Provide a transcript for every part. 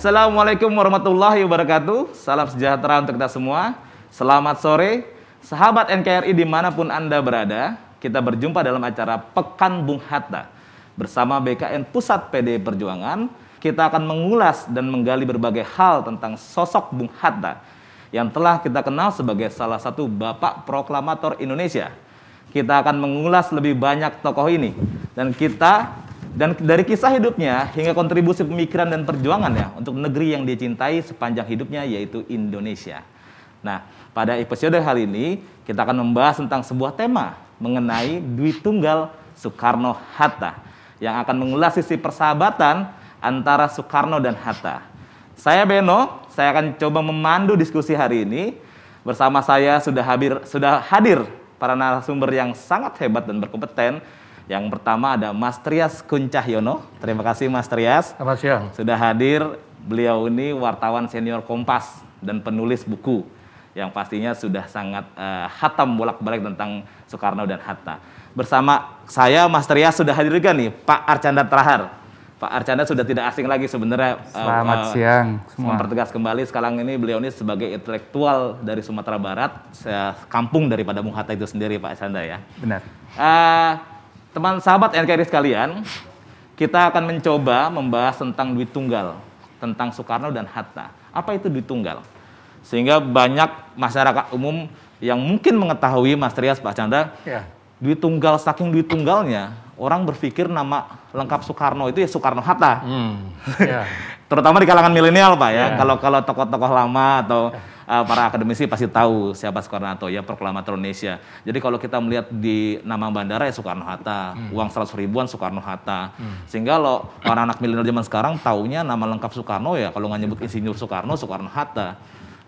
Assalamualaikum warahmatullahi wabarakatuh. Salam sejahtera untuk kita semua. Selamat sore, sahabat NKRI dimanapun Anda berada. Kita berjumpa dalam acara Pekan Bung Hatta bersama BKN Pusat PD Perjuangan. Kita akan mengulas dan menggali berbagai hal tentang sosok Bung Hatta yang telah kita kenal sebagai salah satu bapak proklamator Indonesia. Kita akan mengulas lebih banyak tokoh ini dan kita dan dari kisah hidupnya hingga kontribusi pemikiran dan perjuangannya untuk negeri yang dicintai sepanjang hidupnya yaitu Indonesia. Nah, pada episode kali ini kita akan membahas tentang sebuah tema mengenai Dwi Tunggal Soekarno-Hatta yang akan mengulas sisi persahabatan antara Soekarno dan Hatta. Saya Beno, saya akan coba memandu diskusi hari ini. Bersama saya sudah hadir, sudah hadir para narasumber yang sangat hebat dan berkompeten yang pertama ada Mas Trias Kuncahyono. Terima kasih Mas Trias. Selamat siang. Sudah hadir. Beliau ini wartawan senior Kompas dan penulis buku yang pastinya sudah sangat uh, hatam bolak-balik tentang Soekarno dan Hatta. Bersama saya Mas Trias sudah hadir juga nih Pak Archandra Trahar. Pak Archandra sudah tidak asing lagi sebenarnya. Eh, selamat uh, siang. Semua. Mempertegas kembali sekarang ini beliau ini sebagai intelektual dari Sumatera Barat, kampung daripada Bung itu sendiri Pak Archandra ya. Benar. Uh, Teman sahabat NKRI sekalian, kita akan mencoba membahas tentang duit tunggal, tentang Soekarno dan Hatta. Apa itu duit tunggal? Sehingga banyak masyarakat umum yang mungkin mengetahui Mas Trias Pak Chandra, ya. duit tunggal saking duit tunggalnya orang berpikir nama lengkap Soekarno itu ya Soekarno Hatta. Hmm. Ya. Terutama di kalangan milenial Pak ya. ya. Kalau kalau tokoh-tokoh lama atau ya uh, para akademisi pasti tahu siapa Soekarno-Hatta ya proklamator Indonesia. Jadi kalau kita melihat di nama bandara ya Soekarno-Hatta, hmm. uang seratus ribuan Soekarno-Hatta. Hmm. Sehingga kalau para anak milenial zaman sekarang taunya nama lengkap Soekarno ya kalau nggak nyebut insinyur Soekarno, Soekarno-Hatta.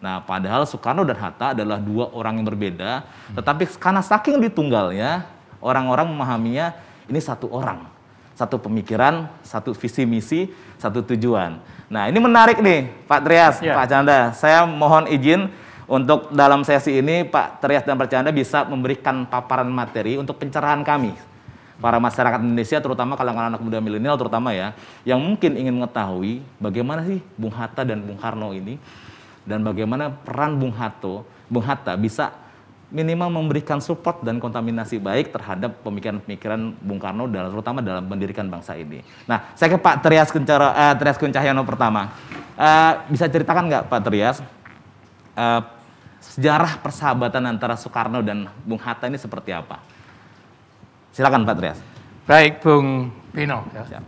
Nah, padahal Soekarno dan Hatta adalah dua orang yang berbeda, hmm. tetapi karena saking ditunggalnya, orang-orang memahaminya ini satu orang, satu pemikiran, satu visi misi, satu tujuan. Nah, ini menarik nih, Pak Trias, ya. Pak Canda. Saya mohon izin untuk dalam sesi ini Pak Trias dan Pak Canda bisa memberikan paparan materi untuk pencerahan kami para masyarakat Indonesia terutama kalangan anak muda milenial terutama ya yang mungkin ingin mengetahui bagaimana sih Bung Hatta dan Bung Karno ini dan bagaimana peran Bung Hatta Bung Hatta bisa minimal memberikan support dan kontaminasi baik terhadap pemikiran-pemikiran Bung Karno dalam terutama dalam mendirikan bangsa ini. Nah, saya ke Pak Trias Kencara, uh, eh, Trias Kuncahyono pertama. Uh, bisa ceritakan nggak Pak Trias uh, sejarah persahabatan antara Soekarno dan Bung Hatta ini seperti apa? Silakan Pak Trias. Baik, Bung Pino. Ya. Siap.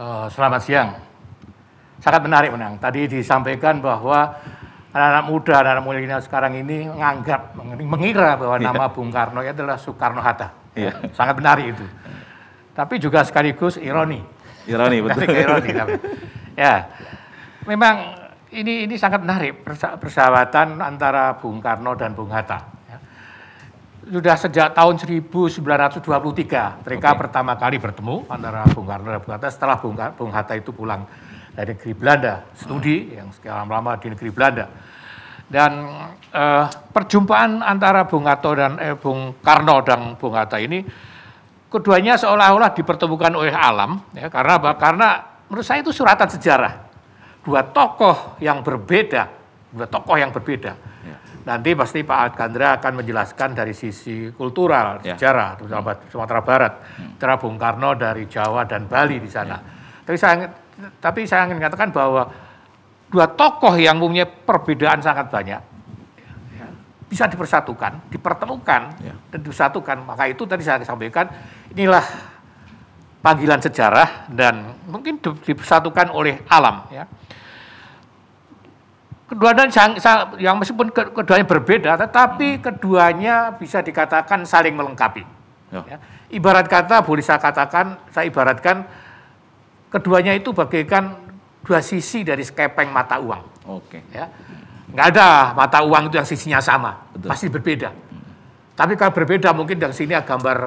Uh, selamat siang. Sangat menarik menang. Tadi disampaikan bahwa anak-anak muda, anak-anak muda sekarang ini menganggap, mengira bahwa yeah. nama Bung Karno itu adalah Soekarno-Hatta. Yeah. Sangat benar itu. Tapi juga sekaligus ironi. Ironi, betul. ironi. Tapi. Ya, memang ini ini sangat menarik persahabatan antara Bung Karno dan Bung Hatta. Ya. Sudah sejak tahun 1923, mereka okay. pertama kali bertemu antara Bung Karno dan Bung Hatta setelah Bung, Bung Hatta itu pulang dari negeri Belanda, studi yang sekarang lama di negeri Belanda. Dan eh, perjumpaan antara Bung Hatta dan eh, Bung Karno dan Bung Hatta ini keduanya seolah-olah dipertemukan oleh alam ya karena karena menurut saya itu suratan sejarah. Dua tokoh yang berbeda, dua tokoh yang berbeda. Ya. Nanti pasti Pak Alkandra akan menjelaskan dari sisi kultural, ya. sejarah, terutama hmm. Sumatera Barat, hmm. antara Bung Karno dari Jawa dan Bali di sana. Ya. Tapi saya tapi saya ingin katakan bahwa dua tokoh yang punya perbedaan sangat banyak ya. bisa dipersatukan, dipertemukan ya. dan disatukan. Maka itu tadi saya sampaikan inilah panggilan sejarah dan mungkin dipersatukan oleh alam ya. Keduanya yang meskipun keduanya berbeda, tetapi keduanya bisa dikatakan saling melengkapi. Ya. ya. Ibarat kata boleh saya katakan, saya ibaratkan keduanya itu bagaikan dua sisi dari skepeng mata uang. Oke. Okay. Ya. Nggak ada mata uang itu yang sisinya sama, Betul. pasti berbeda. Tapi kalau berbeda mungkin yang sini gambar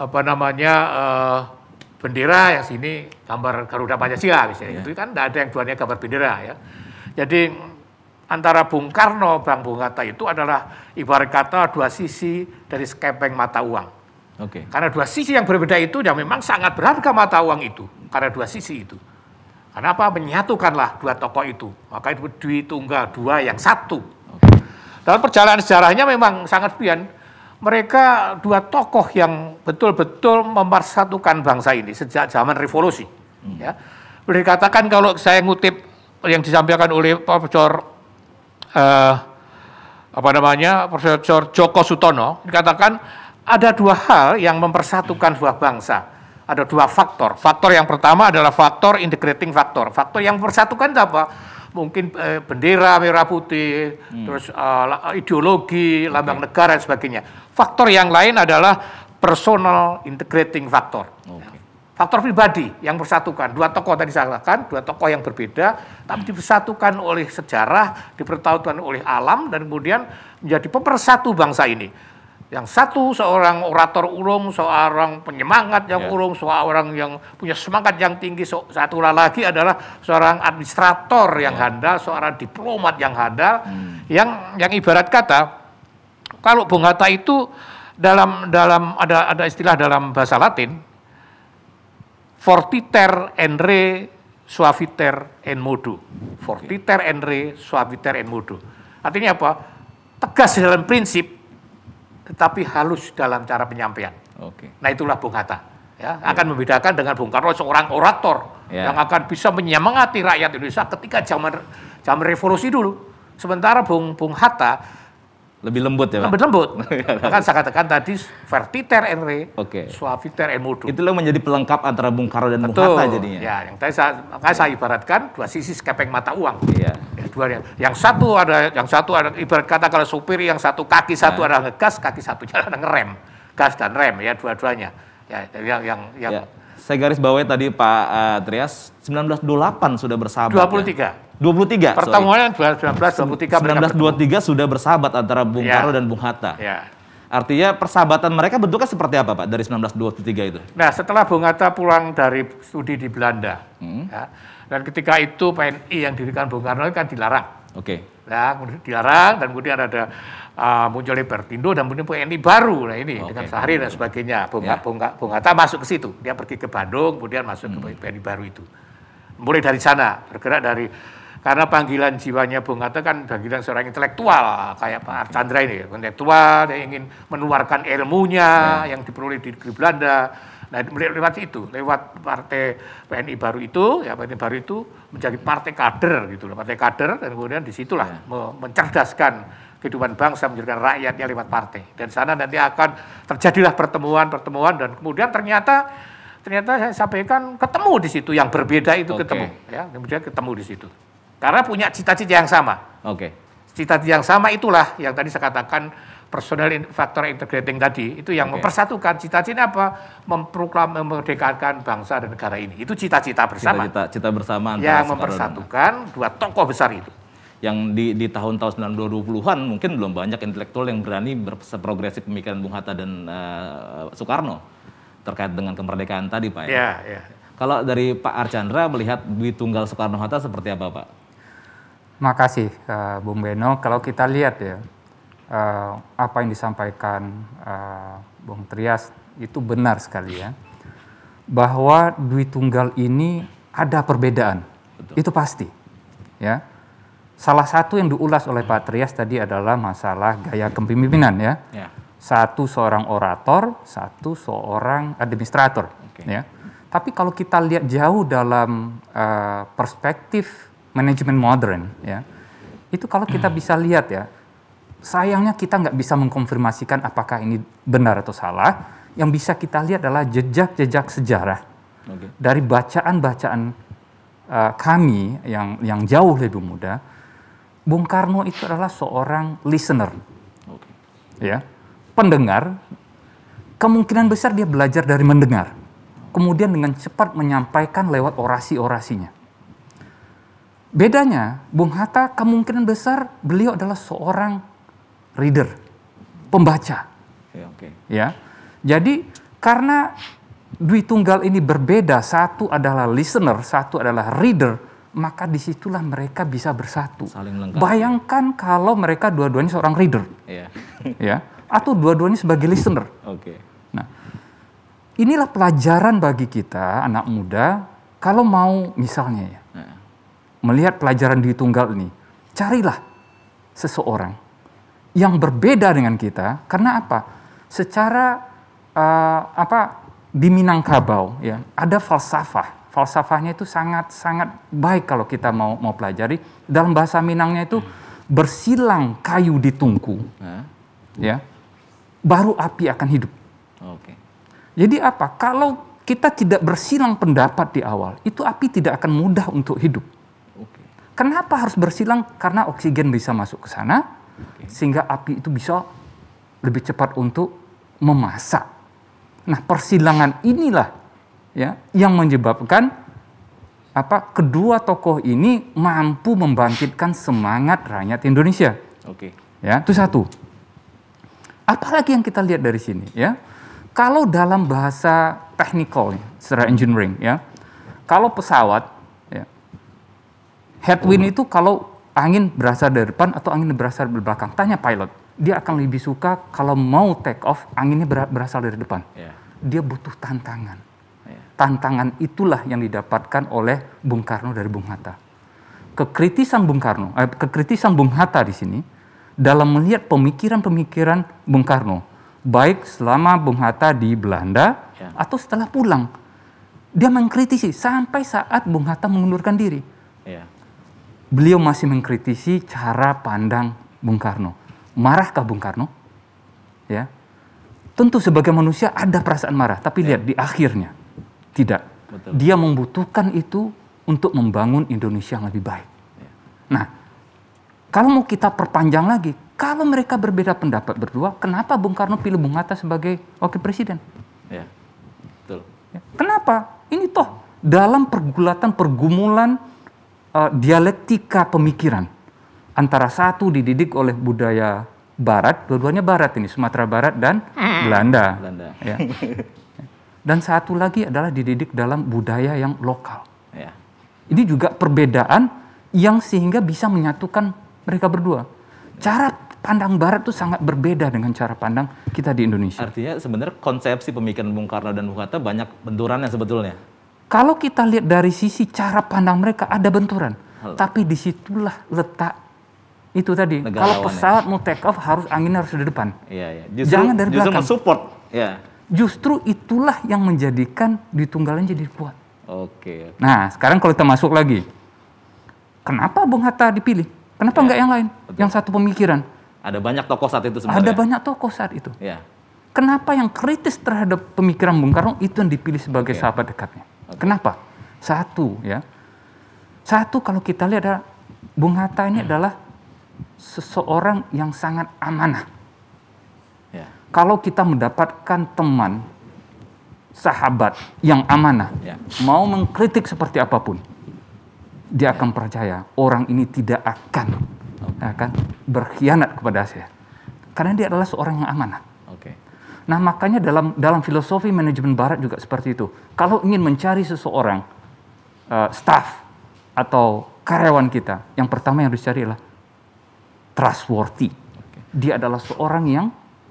apa namanya uh, bendera, yang sini gambar Garuda Pancasila misalnya. Yeah. Itu iya. kan nggak ada yang duanya gambar bendera ya. Jadi antara Bung Karno, Bang Bung Hatta itu adalah ibarat kata dua sisi dari skepeng mata uang. Okay. Karena dua sisi yang berbeda itu ya memang sangat berharga mata uang itu. Karena dua sisi itu. Karena apa? Menyatukanlah dua tokoh itu. Maka itu dui tunggal dua yang satu. Okay. Dalam perjalanan sejarahnya memang sangat pian. Mereka dua tokoh yang betul-betul mempersatukan bangsa ini sejak zaman revolusi. Hmm. Ya. Boleh dikatakan kalau saya ngutip yang disampaikan oleh Profesor uh, apa namanya Profesor Joko Sutono dikatakan ada dua hal yang mempersatukan dua bangsa. Ada dua faktor. Faktor yang pertama adalah faktor integrating faktor. Faktor yang mempersatukan apa? Mungkin eh, bendera merah putih, hmm. terus uh, ideologi, lambang okay. negara dan sebagainya. Faktor yang lain adalah personal integrating faktor. Okay. Faktor pribadi yang persatukan. Dua tokoh tadi saya katakan, dua tokoh yang berbeda, tapi dipersatukan oleh sejarah, dipertautkan oleh alam, dan kemudian menjadi pemersatu bangsa ini. Yang satu seorang orator urung, seorang penyemangat yang yeah. ulung, seorang yang punya semangat yang tinggi. Satu lagi adalah seorang administrator yang yeah. handal, seorang diplomat yang handal. Hmm. Yang yang ibarat kata kalau Bung Hatta itu dalam dalam ada ada istilah dalam bahasa Latin fortiter en re suaviter en modo. Fortiter en re suaviter en modo. Artinya apa? Tegas dalam prinsip, tetapi halus dalam cara penyampaian. Oke. Nah itulah Bung Hatta. Ya, yeah. akan membedakan dengan Bung Karno seorang orator yeah. yang akan bisa menyemangati rakyat Indonesia ketika zaman zaman revolusi dulu. Sementara Bung Bung Hatta lebih lembut ya Pak? Lebih lembut. Kan saya katakan tadi vertiter en re, okay. suaviter en Itu lo menjadi pelengkap antara Bung Karno dan Betul. Bung Hatta jadinya. Ya, yang tadi saya, makanya saya ibaratkan dua sisi skepeng mata uang. Iya. Ya, dua yang, yang satu ada yang satu ada ibarat kata kalau supir yang satu kaki satu nah. Ya. ada ngegas, kaki satunya ada ngerem. Gas dan rem ya dua-duanya. Ya, yang yang, yang ya. Saya garis bawahi tadi Pak uh, Trias 1928 sudah bersahabat. 23. Ya? 23. Pertemuan dua 1923 tiga sudah bersahabat antara Bung ya. Karno dan Bung Hatta. Ya. Artinya persahabatan mereka bentuknya seperti apa Pak dari 1923 itu? Nah setelah Bung Hatta pulang dari studi di Belanda, hmm. ya, dan ketika itu PNI yang dirikan Bung Karno kan dilarang. Oke. Okay. Ya, nah, dilarang dan kemudian ada uh, muncul Pertindo dan kemudian PNI baru. Nah ini okay. dengan Sahri dan sebagainya. Bung, ya. Bung, Bung Hatta masuk ke situ. Dia pergi ke Bandung, kemudian masuk hmm. ke PNI baru itu. Mulai dari sana bergerak dari karena panggilan jiwanya Bung Hatta kan panggilan seorang intelektual, kayak Pak Archandra ini, intelektual yang ingin menularkan ilmunya hmm. yang diperoleh di negeri Belanda. Nah, lewat itu, lewat partai PNI baru itu, ya PNI baru itu menjadi partai kader gitu loh, partai kader dan kemudian disitulah hmm. mencerdaskan kehidupan bangsa, menjadikan rakyatnya lewat partai. Dan sana nanti akan terjadilah pertemuan-pertemuan dan kemudian ternyata ternyata saya sampaikan ketemu di situ yang berbeda itu okay. ketemu, ya kemudian ketemu di situ. Karena punya cita-cita yang sama. Oke. Okay. Cita-cita yang sama itulah yang tadi saya katakan personal factor integrating tadi itu yang okay. mempersatukan cita-cita apa memproklam memerdekakan bangsa dan negara ini itu cita-cita bersama cita-cita cita bersama yang mempersatukan dua tokoh besar itu yang di, di tahun-tahun 1920-an mungkin belum banyak intelektual yang berani berprogresif pemikiran Bung Hatta dan uh, Soekarno terkait dengan kemerdekaan tadi Pak ya. ya, ya. Kalau dari Pak Archandra melihat Dwi Tunggal Soekarno Hatta seperti apa Pak? Makasih, uh, Bung Beno. Kalau kita lihat ya, uh, apa yang disampaikan uh, Bung Trias itu benar sekali ya, bahwa Dwi Tunggal ini ada perbedaan, Betul. itu pasti. Ya, salah satu yang diulas oleh Pak Trias tadi adalah masalah gaya kepemimpinan ya. ya. Satu seorang orator, satu seorang administrator. Okay. Ya. Tapi kalau kita lihat jauh dalam uh, perspektif manajemen modern ya itu kalau kita hmm. bisa lihat ya sayangnya kita nggak bisa mengkonfirmasikan apakah ini benar atau salah yang bisa kita lihat adalah jejak-jejak sejarah okay. dari bacaan-bacaan uh, kami yang yang jauh lebih muda Bung Karno itu adalah seorang listener okay. ya pendengar kemungkinan besar dia belajar dari mendengar kemudian dengan cepat menyampaikan lewat orasi-orasinya Bedanya, Bung Hatta kemungkinan besar beliau adalah seorang reader, pembaca. Okay, okay. Ya, jadi karena Dwi Tunggal ini berbeda, satu adalah listener, satu adalah reader, maka disitulah mereka bisa bersatu. Saling lengkap. Bayangkan kalau mereka dua-duanya seorang reader, yeah. ya, atau dua-duanya sebagai listener. Oke. Okay. Nah, inilah pelajaran bagi kita anak muda kalau mau misalnya ya melihat pelajaran di tunggal ini, carilah seseorang yang berbeda dengan kita. Karena apa? Secara uh, apa di Minangkabau ya ada falsafah. Falsafahnya itu sangat-sangat baik kalau kita mau mau pelajari. Dalam bahasa Minangnya itu bersilang kayu di tungku, ya baru api akan hidup. Oke. Jadi apa? Kalau kita tidak bersilang pendapat di awal, itu api tidak akan mudah untuk hidup. Kenapa harus bersilang? Karena oksigen bisa masuk ke sana, okay. sehingga api itu bisa lebih cepat untuk memasak. Nah, persilangan inilah ya yang menyebabkan apa kedua tokoh ini mampu membangkitkan semangat rakyat Indonesia. Oke. Okay. Ya, itu satu. Apalagi yang kita lihat dari sini ya. Kalau dalam bahasa technical, secara engineering ya. Kalau pesawat Headwind itu kalau angin berasal dari depan atau angin berasal dari belakang. Tanya pilot, dia akan lebih suka kalau mau take off anginnya berasal dari depan. Iya. Dia butuh tantangan. Iya. Tantangan itulah yang didapatkan oleh Bung Karno dari Bung Hatta. Kekritisan Bung Karno, eh, kekritisan Bung Hatta di sini dalam melihat pemikiran-pemikiran Bung Karno, baik selama Bung Hatta di Belanda yeah. atau setelah pulang, dia mengkritisi sampai saat Bung Hatta mengundurkan diri. Yeah beliau masih mengkritisi cara pandang Bung Karno. Marahkah Bung Karno? Ya. Tentu sebagai manusia ada perasaan marah, tapi ya. lihat di akhirnya tidak. Betul. Dia membutuhkan itu untuk membangun Indonesia yang lebih baik. Ya. Nah, kalau mau kita perpanjang lagi, kalau mereka berbeda pendapat berdua, kenapa Bung Karno pilih Bung Hatta sebagai wakil presiden? Ya, betul. Ya. Kenapa? Ini toh dalam pergulatan pergumulan uh, dialektika pemikiran antara satu dididik oleh budaya Barat, dua-duanya Barat ini Sumatera Barat dan hmm. Belanda. Belanda. Ya. Dan satu lagi adalah dididik dalam budaya yang lokal. Ya. Ini juga perbedaan yang sehingga bisa menyatukan mereka berdua. Cara pandang Barat itu sangat berbeda dengan cara pandang kita di Indonesia. Artinya sebenarnya konsepsi pemikiran Bung Karno dan Bung Hatta banyak benturannya sebetulnya. Kalau kita lihat dari sisi cara pandang mereka ada benturan, Halo. tapi disitulah letak itu tadi. Negara kalau ya. pesawat mau take off harus angin harus di depan. ya, ya. Justru, Jangan dari justru belakang. support. Ya. Justru itulah yang menjadikan di tunggalan jadi kuat. Oke. Okay, Nah sekarang kalau kita masuk lagi, kenapa Bung Hatta dipilih? Kenapa ya, enggak yang lain? Betul. Yang satu pemikiran. Ada banyak tokoh saat itu sebenarnya. Ada banyak tokoh saat itu. Ya. Kenapa yang kritis terhadap pemikiran Bung Karno itu yang dipilih sebagai okay. Iya. sahabat dekatnya? Kenapa? Satu ya. Satu kalau kita lihat ada Bung Hatta ini hmm. adalah seseorang yang sangat amanah. Ya. Kalau kita mendapatkan teman, sahabat yang amanah, ya. mau mengkritik seperti apapun, dia ya. akan percaya orang ini tidak akan akan ya berkhianat kepada saya. Karena dia adalah seorang yang amanah. Nah, makanya dalam dalam filosofi manajemen barat juga seperti itu. Kalau ingin mencari seseorang uh, staff atau karyawan kita, yang pertama yang harus dicari adalah trustworthy. Dia adalah seorang yang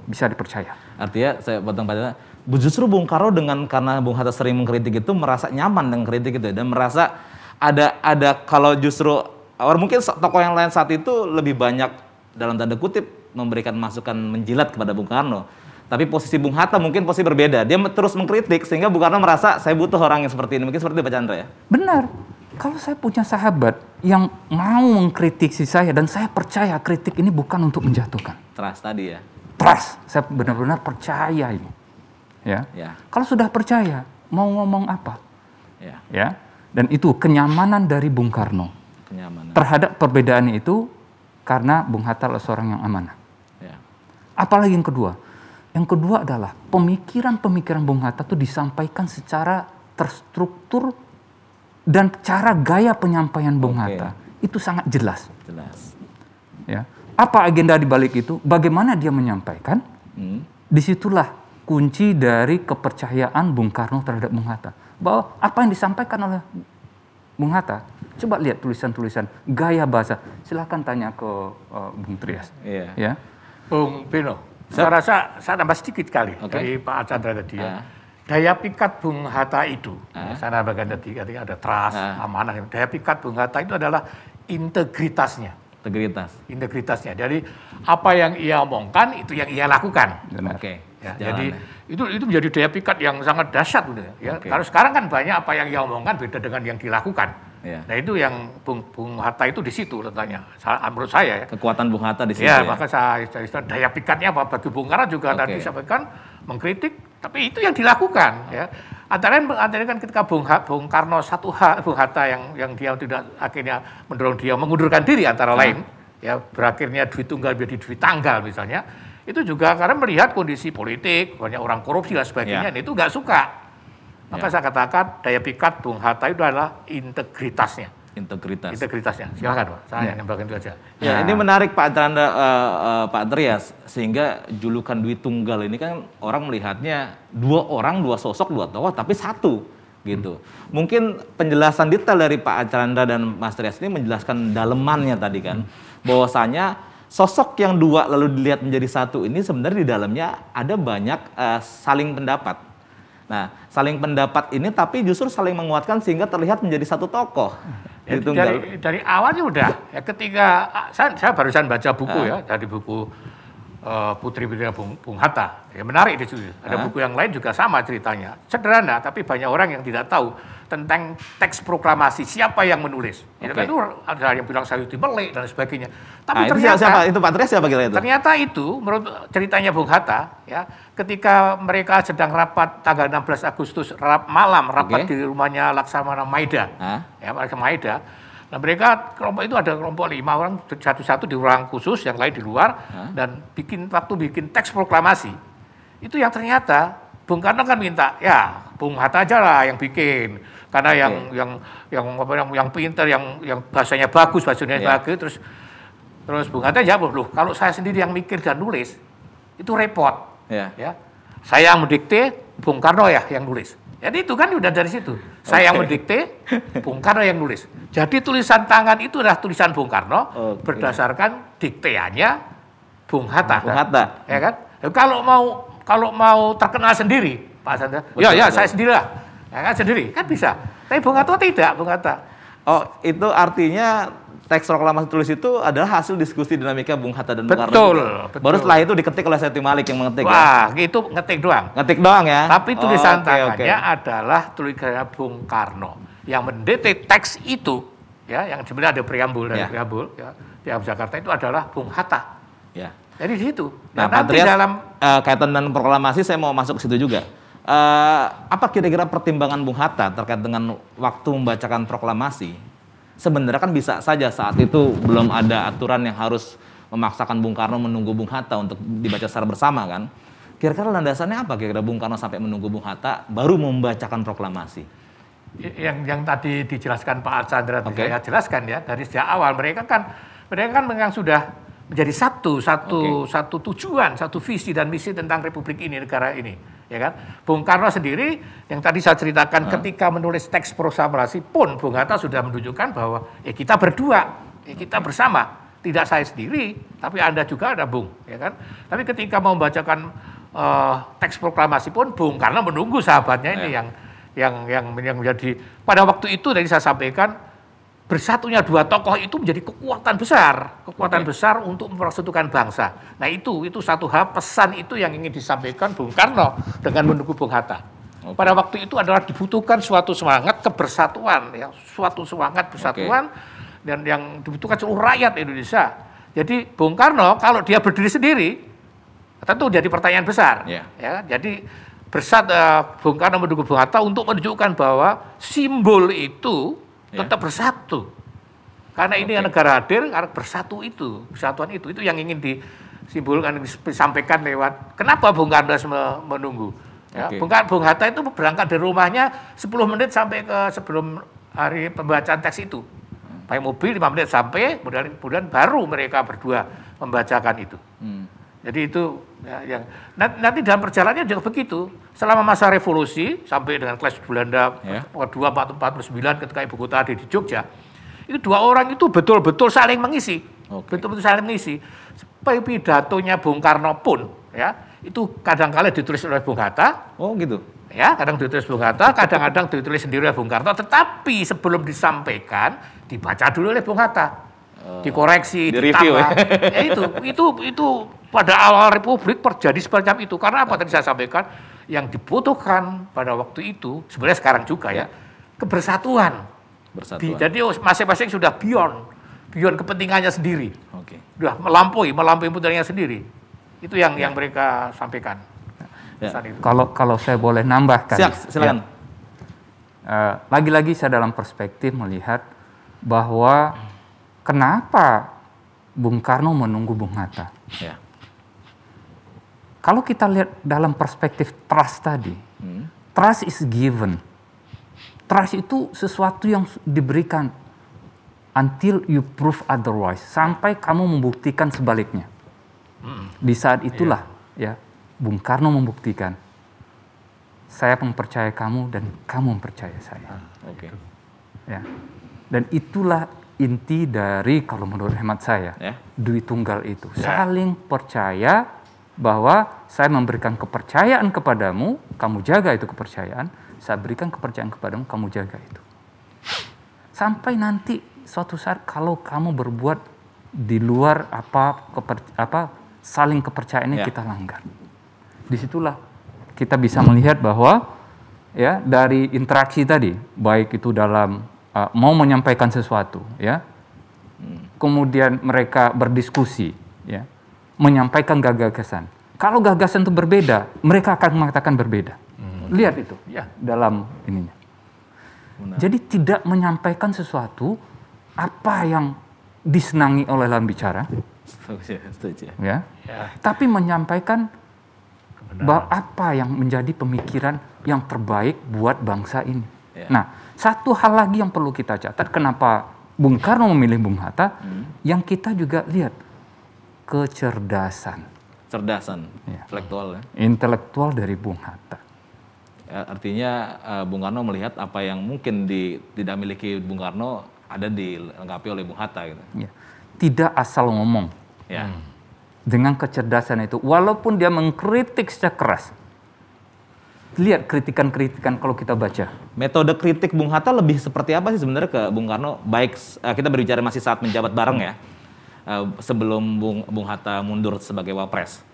bisa dipercaya. Artinya saya potong pada justru Bung Karno dengan karena Bung Hatta sering mengkritik itu merasa nyaman dengan kritik itu ya, dan merasa ada ada kalau justru or mungkin tokoh yang lain saat itu lebih banyak dalam tanda kutip memberikan masukan menjilat kepada Bung Karno tapi posisi Bung Hatta mungkin posisi berbeda. Dia terus mengkritik sehingga Bung Karno merasa saya butuh orang yang seperti ini. Mungkin seperti Pak Chandra ya? Benar. Kalau saya punya sahabat yang mau mengkritik si saya dan saya percaya kritik ini bukan untuk menjatuhkan. Trust tadi ya? Trust. Saya benar-benar percaya ini. Ya. ya. Kalau sudah percaya, mau ngomong apa? Ya. ya. Dan itu kenyamanan dari Bung Karno. Kenyamanan. Terhadap perbedaan itu karena Bung Hatta adalah seorang yang amanah. Ya. Apalagi yang kedua, yang kedua adalah pemikiran-pemikiran Bung Hatta itu disampaikan secara terstruktur dan cara gaya penyampaian Bung okay. Hatta itu sangat jelas. Jelas. Ya. Apa agenda di balik itu? Bagaimana dia menyampaikan? Hmm. Disitulah kunci dari kepercayaan Bung Karno terhadap Bung Hatta. Bahwa apa yang disampaikan oleh Bung Hatta, coba lihat tulisan-tulisan gaya bahasa. Silahkan tanya ke uh, Bung Trias. Yeah. Ya. Bung Pino saya rasa saya tambah sedikit kali okay. dari Pak Chandra tadi ya. Uh. Daya pikat Bung Hatta itu, uh. saya nambahkan tadi, katanya ada trust, uh. amanah. Daya pikat Bung Hatta itu adalah integritasnya. Integritas. Integritasnya. Jadi apa yang ia omongkan itu yang ia lakukan. Oke. Okay. Ya, jadi ya. itu itu menjadi daya pikat yang sangat dahsyat gitu, ya. ya okay. Kalau sekarang kan banyak apa yang dia omongkan beda dengan yang dilakukan. Yeah. Nah itu yang Bung, Bung Hatta itu di situ letaknya. Menurut saya ya. Kekuatan Bung Hatta di situ. Ya, ya? maka saya, saya daya pikatnya apa bagi Bung Karno juga okay. tadi sampaikan mengkritik, tapi itu yang dilakukan okay. ya. Antara antara kan ketika Bung, Bung Karno satu hal Bung Hatta yang yang dia tidak akhirnya mendorong dia mengundurkan diri antara hmm. lain ya berakhirnya duit tunggal menjadi duit tanggal misalnya itu juga karena melihat kondisi politik banyak orang korupsi dan sebagainya yeah. itu nggak suka maka yeah. saya katakan daya pikat Bung Hatta itu adalah integritasnya integritas integritasnya silakan pak saya hmm. Ya. nambahkan itu aja ya, ya ini menarik pak Andra, uh, eh, uh, eh, pak Andreas sehingga julukan Dwi Tunggal ini kan orang melihatnya dua orang dua sosok dua tokoh tapi satu gitu hmm. mungkin penjelasan detail dari pak Acranda dan Mas Trias ini menjelaskan dalemannya tadi kan hmm. bahwasanya sosok yang dua lalu dilihat menjadi satu ini sebenarnya di dalamnya ada banyak uh, saling pendapat. Nah, saling pendapat ini tapi justru saling menguatkan sehingga terlihat menjadi satu tokoh. Ya, dari, dari awalnya udah. Ya, ketika ah, saya, saya barusan baca buku uh, ya dari buku Eh, Putri Bidina Bung, Bung Hatta. Ya, menarik di situ. Ada buku yang lain juga sama ceritanya. Sederhana, tapi banyak orang yang tidak tahu tentang teks proklamasi. Siapa yang menulis? Ya, okay. Kan itu ada yang bilang Sayuti Melik dan sebagainya. Tapi nah, ternyata itu siapa, itu Pak siapa kira itu? Ternyata itu menurut ceritanya Bung Hatta, ya, ketika mereka sedang rapat tanggal 16 Agustus rap, malam rapat okay. di rumahnya Laksamana Maida. Ya, Maida Nah mereka kelompok itu ada kelompok lima orang satu-satu di ruang khusus, yang lain di luar huh? dan bikin waktu bikin teks proklamasi itu yang ternyata Bung Karno kan minta ya Bung Hatta aja lah yang bikin karena okay. yang yang yang apa yang yang pinter yang yang bahasanya bagus bahasanya yeah. bagus terus terus Bung Hatta jawab loh kalau saya sendiri yang mikir dan nulis itu repot yeah. ya saya yang mendikte Bung Karno ya yang nulis jadi itu kan udah dari situ. Saya okay. yang mendikte, Bung Karno yang nulis. Jadi tulisan tangan itu adalah tulisan Bung Karno okay. berdasarkan dikteannya Bung Hatta. Bung Hatta. Kan? Ya kan? Kalau mau kalau mau terkenal sendiri, Pak Sandra. Betul, ya ya, betul. saya sendirilah. Ya kan sendiri, kan bisa. Tapi Bung Hatta tidak, Bung Hatta. Oh, itu artinya teks proklamasi tulis itu adalah hasil diskusi dinamika Bung Hatta dan Bung Karno. Betul, Baru setelah itu diketik oleh Seti Malik yang mengetik. Ya. Wah, ya? itu ngetik doang. Ngetik doang ya. Tapi tulisan oh, okay, tangannya okay. adalah tulisannya Bung Karno yang mendetik teks itu ya yang sebenarnya ada preambul dan yeah. preambul ya di Jakarta itu adalah Bung Hatta. Ya. Yeah. Jadi di situ. Nah, nah Patrias, dalam uh, kaitan dengan proklamasi saya mau masuk ke situ juga. Uh, apa kira-kira pertimbangan Bung Hatta terkait dengan waktu membacakan proklamasi sebenarnya kan bisa saja saat itu belum ada aturan yang harus memaksakan Bung Karno menunggu Bung Hatta untuk dibaca secara bersama kan. Kira-kira landasannya apa kira-kira Bung Karno sampai menunggu Bung Hatta baru membacakan proklamasi? Yang yang tadi dijelaskan Pak Archandra okay. saya jelaskan ya dari sejak awal mereka kan mereka kan memang sudah menjadi satu satu okay. satu tujuan satu visi dan misi tentang Republik ini negara ini ya kan? Bung Karno sendiri yang tadi saya ceritakan hmm. ketika menulis teks proklamasi pun Bung Hatta sudah menunjukkan bahwa ya kita berdua, ya kita bersama, tidak saya sendiri, tapi Anda juga ada Bung, ya kan? Tapi ketika mau membacakan uh, teks proklamasi pun Bung Karno menunggu sahabatnya ini ya. yang yang yang yang menjadi pada waktu itu tadi saya sampaikan bersatunya dua tokoh itu menjadi kekuatan besar, kekuatan okay. besar untuk mempersatukan bangsa. Nah itu itu satu hal pesan itu yang ingin disampaikan Bung Karno dengan mendukung Bung Hatta. Okay. Pada waktu itu adalah dibutuhkan suatu semangat kebersatuan, ya suatu semangat persatuan okay. dan yang dibutuhkan seluruh rakyat Indonesia. Jadi Bung Karno kalau dia berdiri sendiri tentu jadi pertanyaan besar. Yeah. Ya, jadi bersat uh, Bung Karno mendukung Bung Hatta untuk menunjukkan bahwa simbol itu Ya. tetap ya. bersatu. Karena ini okay. negara hadir, karena bersatu itu, kesatuan itu, itu yang ingin disimpulkan disampaikan lewat. Kenapa Bung Kardas menunggu? Ya, okay. Bung, Bung Hatta itu berangkat dari rumahnya 10 menit sampai ke sebelum hari pembacaan teks itu. Pakai mobil 5 menit sampai, kemudian, kemudian baru mereka berdua membacakan itu. Hmm. Jadi itu ya, yang nanti dalam perjalanannya juga begitu. Selama masa revolusi sampai dengan kelas Belanda yeah. Ya. 49 ketika ibu kota ada di Jogja, itu dua orang itu betul-betul saling mengisi, betul betul-betul saling mengisi. Seperti pidatonya Bung Karno pun ya itu kadang-kala ditulis oleh Bung Hatta. Oh gitu. Ya, kadang ditulis Bung Hatta, kadang-kadang ditulis sendiri oleh Bung Karno. Tetapi sebelum disampaikan dibaca dulu oleh Bung Hatta. Eh, dikoreksi, di review Ya. ya itu, itu, itu pada awal Republik terjadi semacam itu. Karena apa ya. tadi saya sampaikan, yang dibutuhkan pada waktu itu, sebenarnya sekarang juga ya, ya. kebersatuan. Bersatuan. Di, jadi oh, masing-masing sudah beyond, beyond kepentingannya sendiri. Oke. Okay. Sudah melampaui, melampaui putranya sendiri. Itu yang ya. yang mereka sampaikan. Ya. Kalau kalau saya boleh nambahkan. Siap, Ya. Uh, lagi-lagi saya dalam perspektif melihat bahwa kenapa Bung Karno menunggu Bung Hatta? Ya. Kalau kita lihat dalam perspektif trust tadi, hmm. trust is given. Trust itu sesuatu yang diberikan until you prove otherwise, sampai kamu membuktikan sebaliknya. Hmm. Di saat itulah yeah. ya Bung Karno membuktikan saya mempercaya kamu dan kamu mempercaya saya. Ah, Oke. Okay. Ya. Dan itulah inti dari kalau menurut hemat saya yeah. duit tunggal itu yeah. saling percaya bahwa saya memberikan kepercayaan kepadamu, kamu jaga itu kepercayaan, saya berikan kepercayaan kepadamu, kamu jaga itu. Sampai nanti suatu saat kalau kamu berbuat di luar apa keper, apa saling kepercayaan yeah. kita langgar. Disitulah kita bisa melihat bahwa ya dari interaksi tadi, baik itu dalam uh, mau menyampaikan sesuatu, ya. Hmm. Kemudian mereka berdiskusi, ya. Menyampaikan gagasan. Kalau gagasan itu berbeda, mereka akan mengatakan berbeda. Hmm. Lihat itu ya. dalam ininya. Benar. Jadi tidak menyampaikan sesuatu apa yang disenangi oleh lawan bicara. Setuju, Ya. ya. Tapi menyampaikan bahwa apa yang menjadi pemikiran yang terbaik buat bangsa ini. Ya. Nah, satu hal lagi yang perlu kita catat, kenapa Bung Karno memilih Bung Hatta, hmm. yang kita juga lihat kecerdasan. Cerdasan, ya. intelektual ya. Intelektual dari Bung Hatta. Ya, artinya eh, Bung Karno melihat apa yang mungkin di, tidak miliki Bung Karno ada dilengkapi oleh Bung Hatta gitu. Ya. Tidak asal ngomong. Ya. Hmm. Dengan kecerdasan itu, walaupun dia mengkritik secara keras, lihat kritikan-kritikan kalau kita baca. Metode kritik Bung Hatta lebih seperti apa sih sebenarnya ke Bung Karno? Baik eh, kita berbicara masih saat menjabat bareng ya, eh, sebelum Bung Bung Hatta mundur sebagai wapres.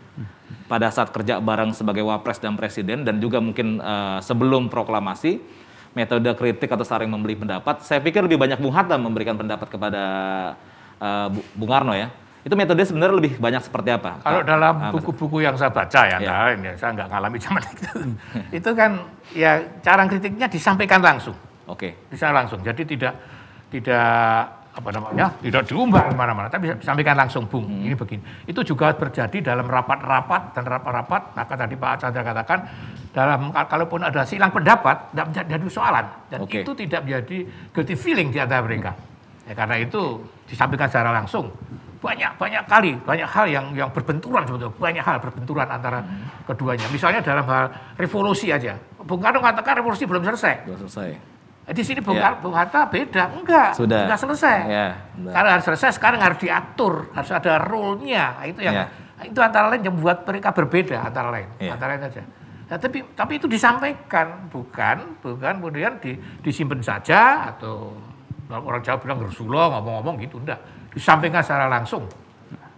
Pada saat kerja bareng sebagai wapres dan presiden dan juga mungkin eh, sebelum proklamasi, metode kritik atau saring membeli pendapat, saya pikir lebih banyak Bung Hatta memberikan pendapat kepada Bung Karno ya itu metode sebenarnya lebih banyak seperti apa? Kalau Pak, dalam ah, buku-buku yang saya baca ya, ya. Nah, ini saya nggak ngalami zaman itu. Hmm. itu kan ya cara kritiknya disampaikan langsung. Oke. Okay. Bisa langsung. Jadi tidak tidak apa namanya tidak diumbar kemana-mana tapi disampaikan langsung bung hmm. ini begini itu juga terjadi dalam rapat-rapat dan rapat-rapat maka nah, tadi Pak Chandra katakan dalam kalaupun ada silang pendapat tidak menjadi soalan dan okay. itu tidak menjadi guilty feeling di antara mereka hmm. ya, karena itu disampaikan secara langsung banyak banyak kali banyak hal yang yang berbenturan sebetulnya banyak hal berbenturan antara hmm. keduanya. Misalnya dalam hal revolusi aja. Bung Karno katakan revolusi belum selesai. Belum selesai. Di sini Bung, yeah. Bung Hatta beda, enggak, sudah, sudah selesai. Yeah, ya, Karena harus selesai, sekarang harus diatur, harus ada rule-nya. Itu yang yeah. itu antara lain yang membuat mereka berbeda antara lain, yeah. antara lain saja. Nah, tapi tapi itu disampaikan, bukan bukan kemudian di, disimpan saja atau orang Jawa bilang bersulung ngomong-ngomong gitu, enggak disampaikan secara langsung.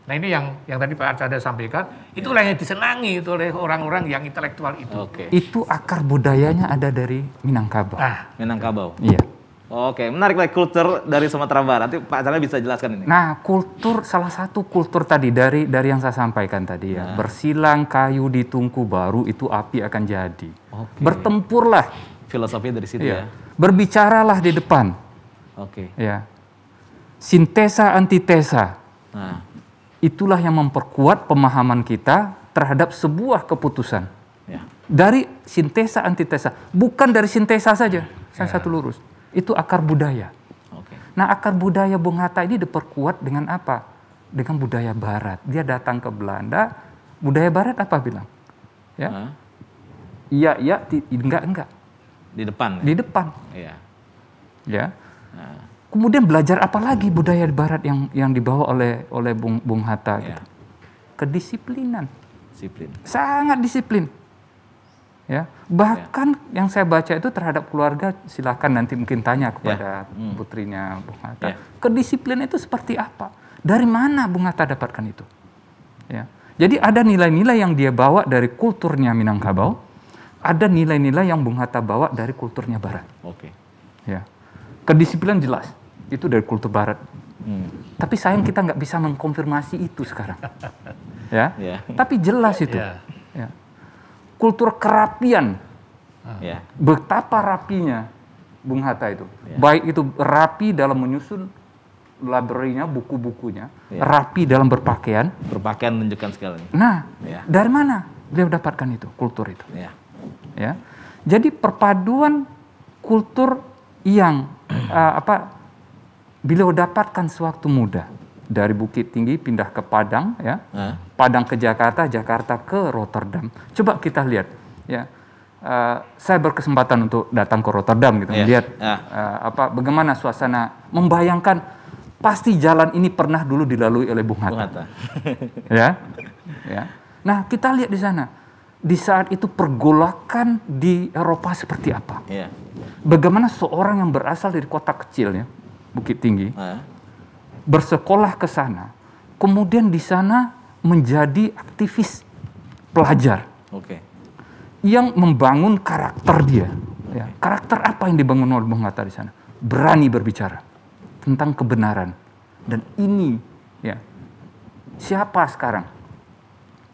Nah ini yang yang tadi Pak Arcanda sampaikan, itulah yang disenangi itu oleh orang-orang yang intelektual itu. Oke. Itu akar budayanya ada dari Minangkabau. Ah, Minangkabau. Iya. Oke, menarik lagi kultur dari Sumatera Barat. Nanti Pak Arcanda bisa jelaskan ini. Nah, kultur salah satu kultur tadi dari dari yang saya sampaikan tadi ya, nah. bersilang kayu di tungku baru itu api akan jadi. Oke. Bertempurlah. filosofinya dari situ iya. ya. Berbicaralah di depan. Oke. Ya sintesa antitesa. Itulah yang memperkuat pemahaman kita terhadap sebuah keputusan. Ya. Dari sintesa antitesa, bukan dari sintesa saja. Saya satu lurus. Itu akar budaya. Nah, akar budaya Bung Hatta ini diperkuat dengan apa? Dengan budaya barat. Dia datang ke Belanda, budaya barat apa bilang? Ya. Nah. Iya, iya, enggak, enggak. Di depan. Ya? Di depan. Iya. Ya. ya kemudian belajar apa lagi budaya barat yang yang dibawa oleh oleh Bung Bung Hatta yeah. gitu. Kedisiplinan. Disiplin. Sangat disiplin. Ya, bahkan yeah. yang saya baca itu terhadap keluarga silakan nanti mungkin tanya ya. kepada yeah. Hmm. putrinya Bung Hatta. Yeah. Kedisiplinan itu seperti apa? Dari mana Bung Hatta dapatkan itu? Ya. Jadi ada nilai-nilai yang dia bawa dari kulturnya Minangkabau, ada nilai-nilai yang Bung Hatta bawa dari kulturnya barat. Oke. Okay. Ya. Kedisiplinan jelas, itu dari kultur Barat. Hmm. Tapi sayang kita nggak bisa mengkonfirmasi itu sekarang. ya. Yeah. Tapi jelas itu. Yeah. Ya. Kultur kerapian. Yeah. Ya. Betapa rapinya Bung Hatta itu. Yeah. Baik itu rapi dalam menyusun library buku-bukunya, yeah. rapi dalam berpakaian. Berpakaian menunjukkan segalanya. Nah, yeah. dari mana beliau dapatkan itu, kultur itu? Yeah. Ya. Jadi perpaduan kultur yang uh, apa beliau dapatkan sewaktu muda dari Bukit Tinggi pindah ke Padang ya uh. Padang ke Jakarta Jakarta ke Rotterdam coba kita lihat ya uh, saya berkesempatan untuk datang ke Rotterdam gitu yeah. lihat uh. Uh, apa bagaimana suasana membayangkan pasti jalan ini pernah dulu dilalui oleh Bung Hatta, Bung Hatta. ya ya nah kita lihat di sana di saat itu pergolakan di Eropa seperti apa? Yeah. Bagaimana seorang yang berasal dari kota kecil ya, Bukit Tinggi, yeah. bersekolah ke sana, kemudian di sana menjadi aktivis pelajar, okay. yang membangun karakter dia. Ya, karakter apa yang dibangun oleh Bung Hatta di sana? Berani berbicara tentang kebenaran dan ini ya siapa sekarang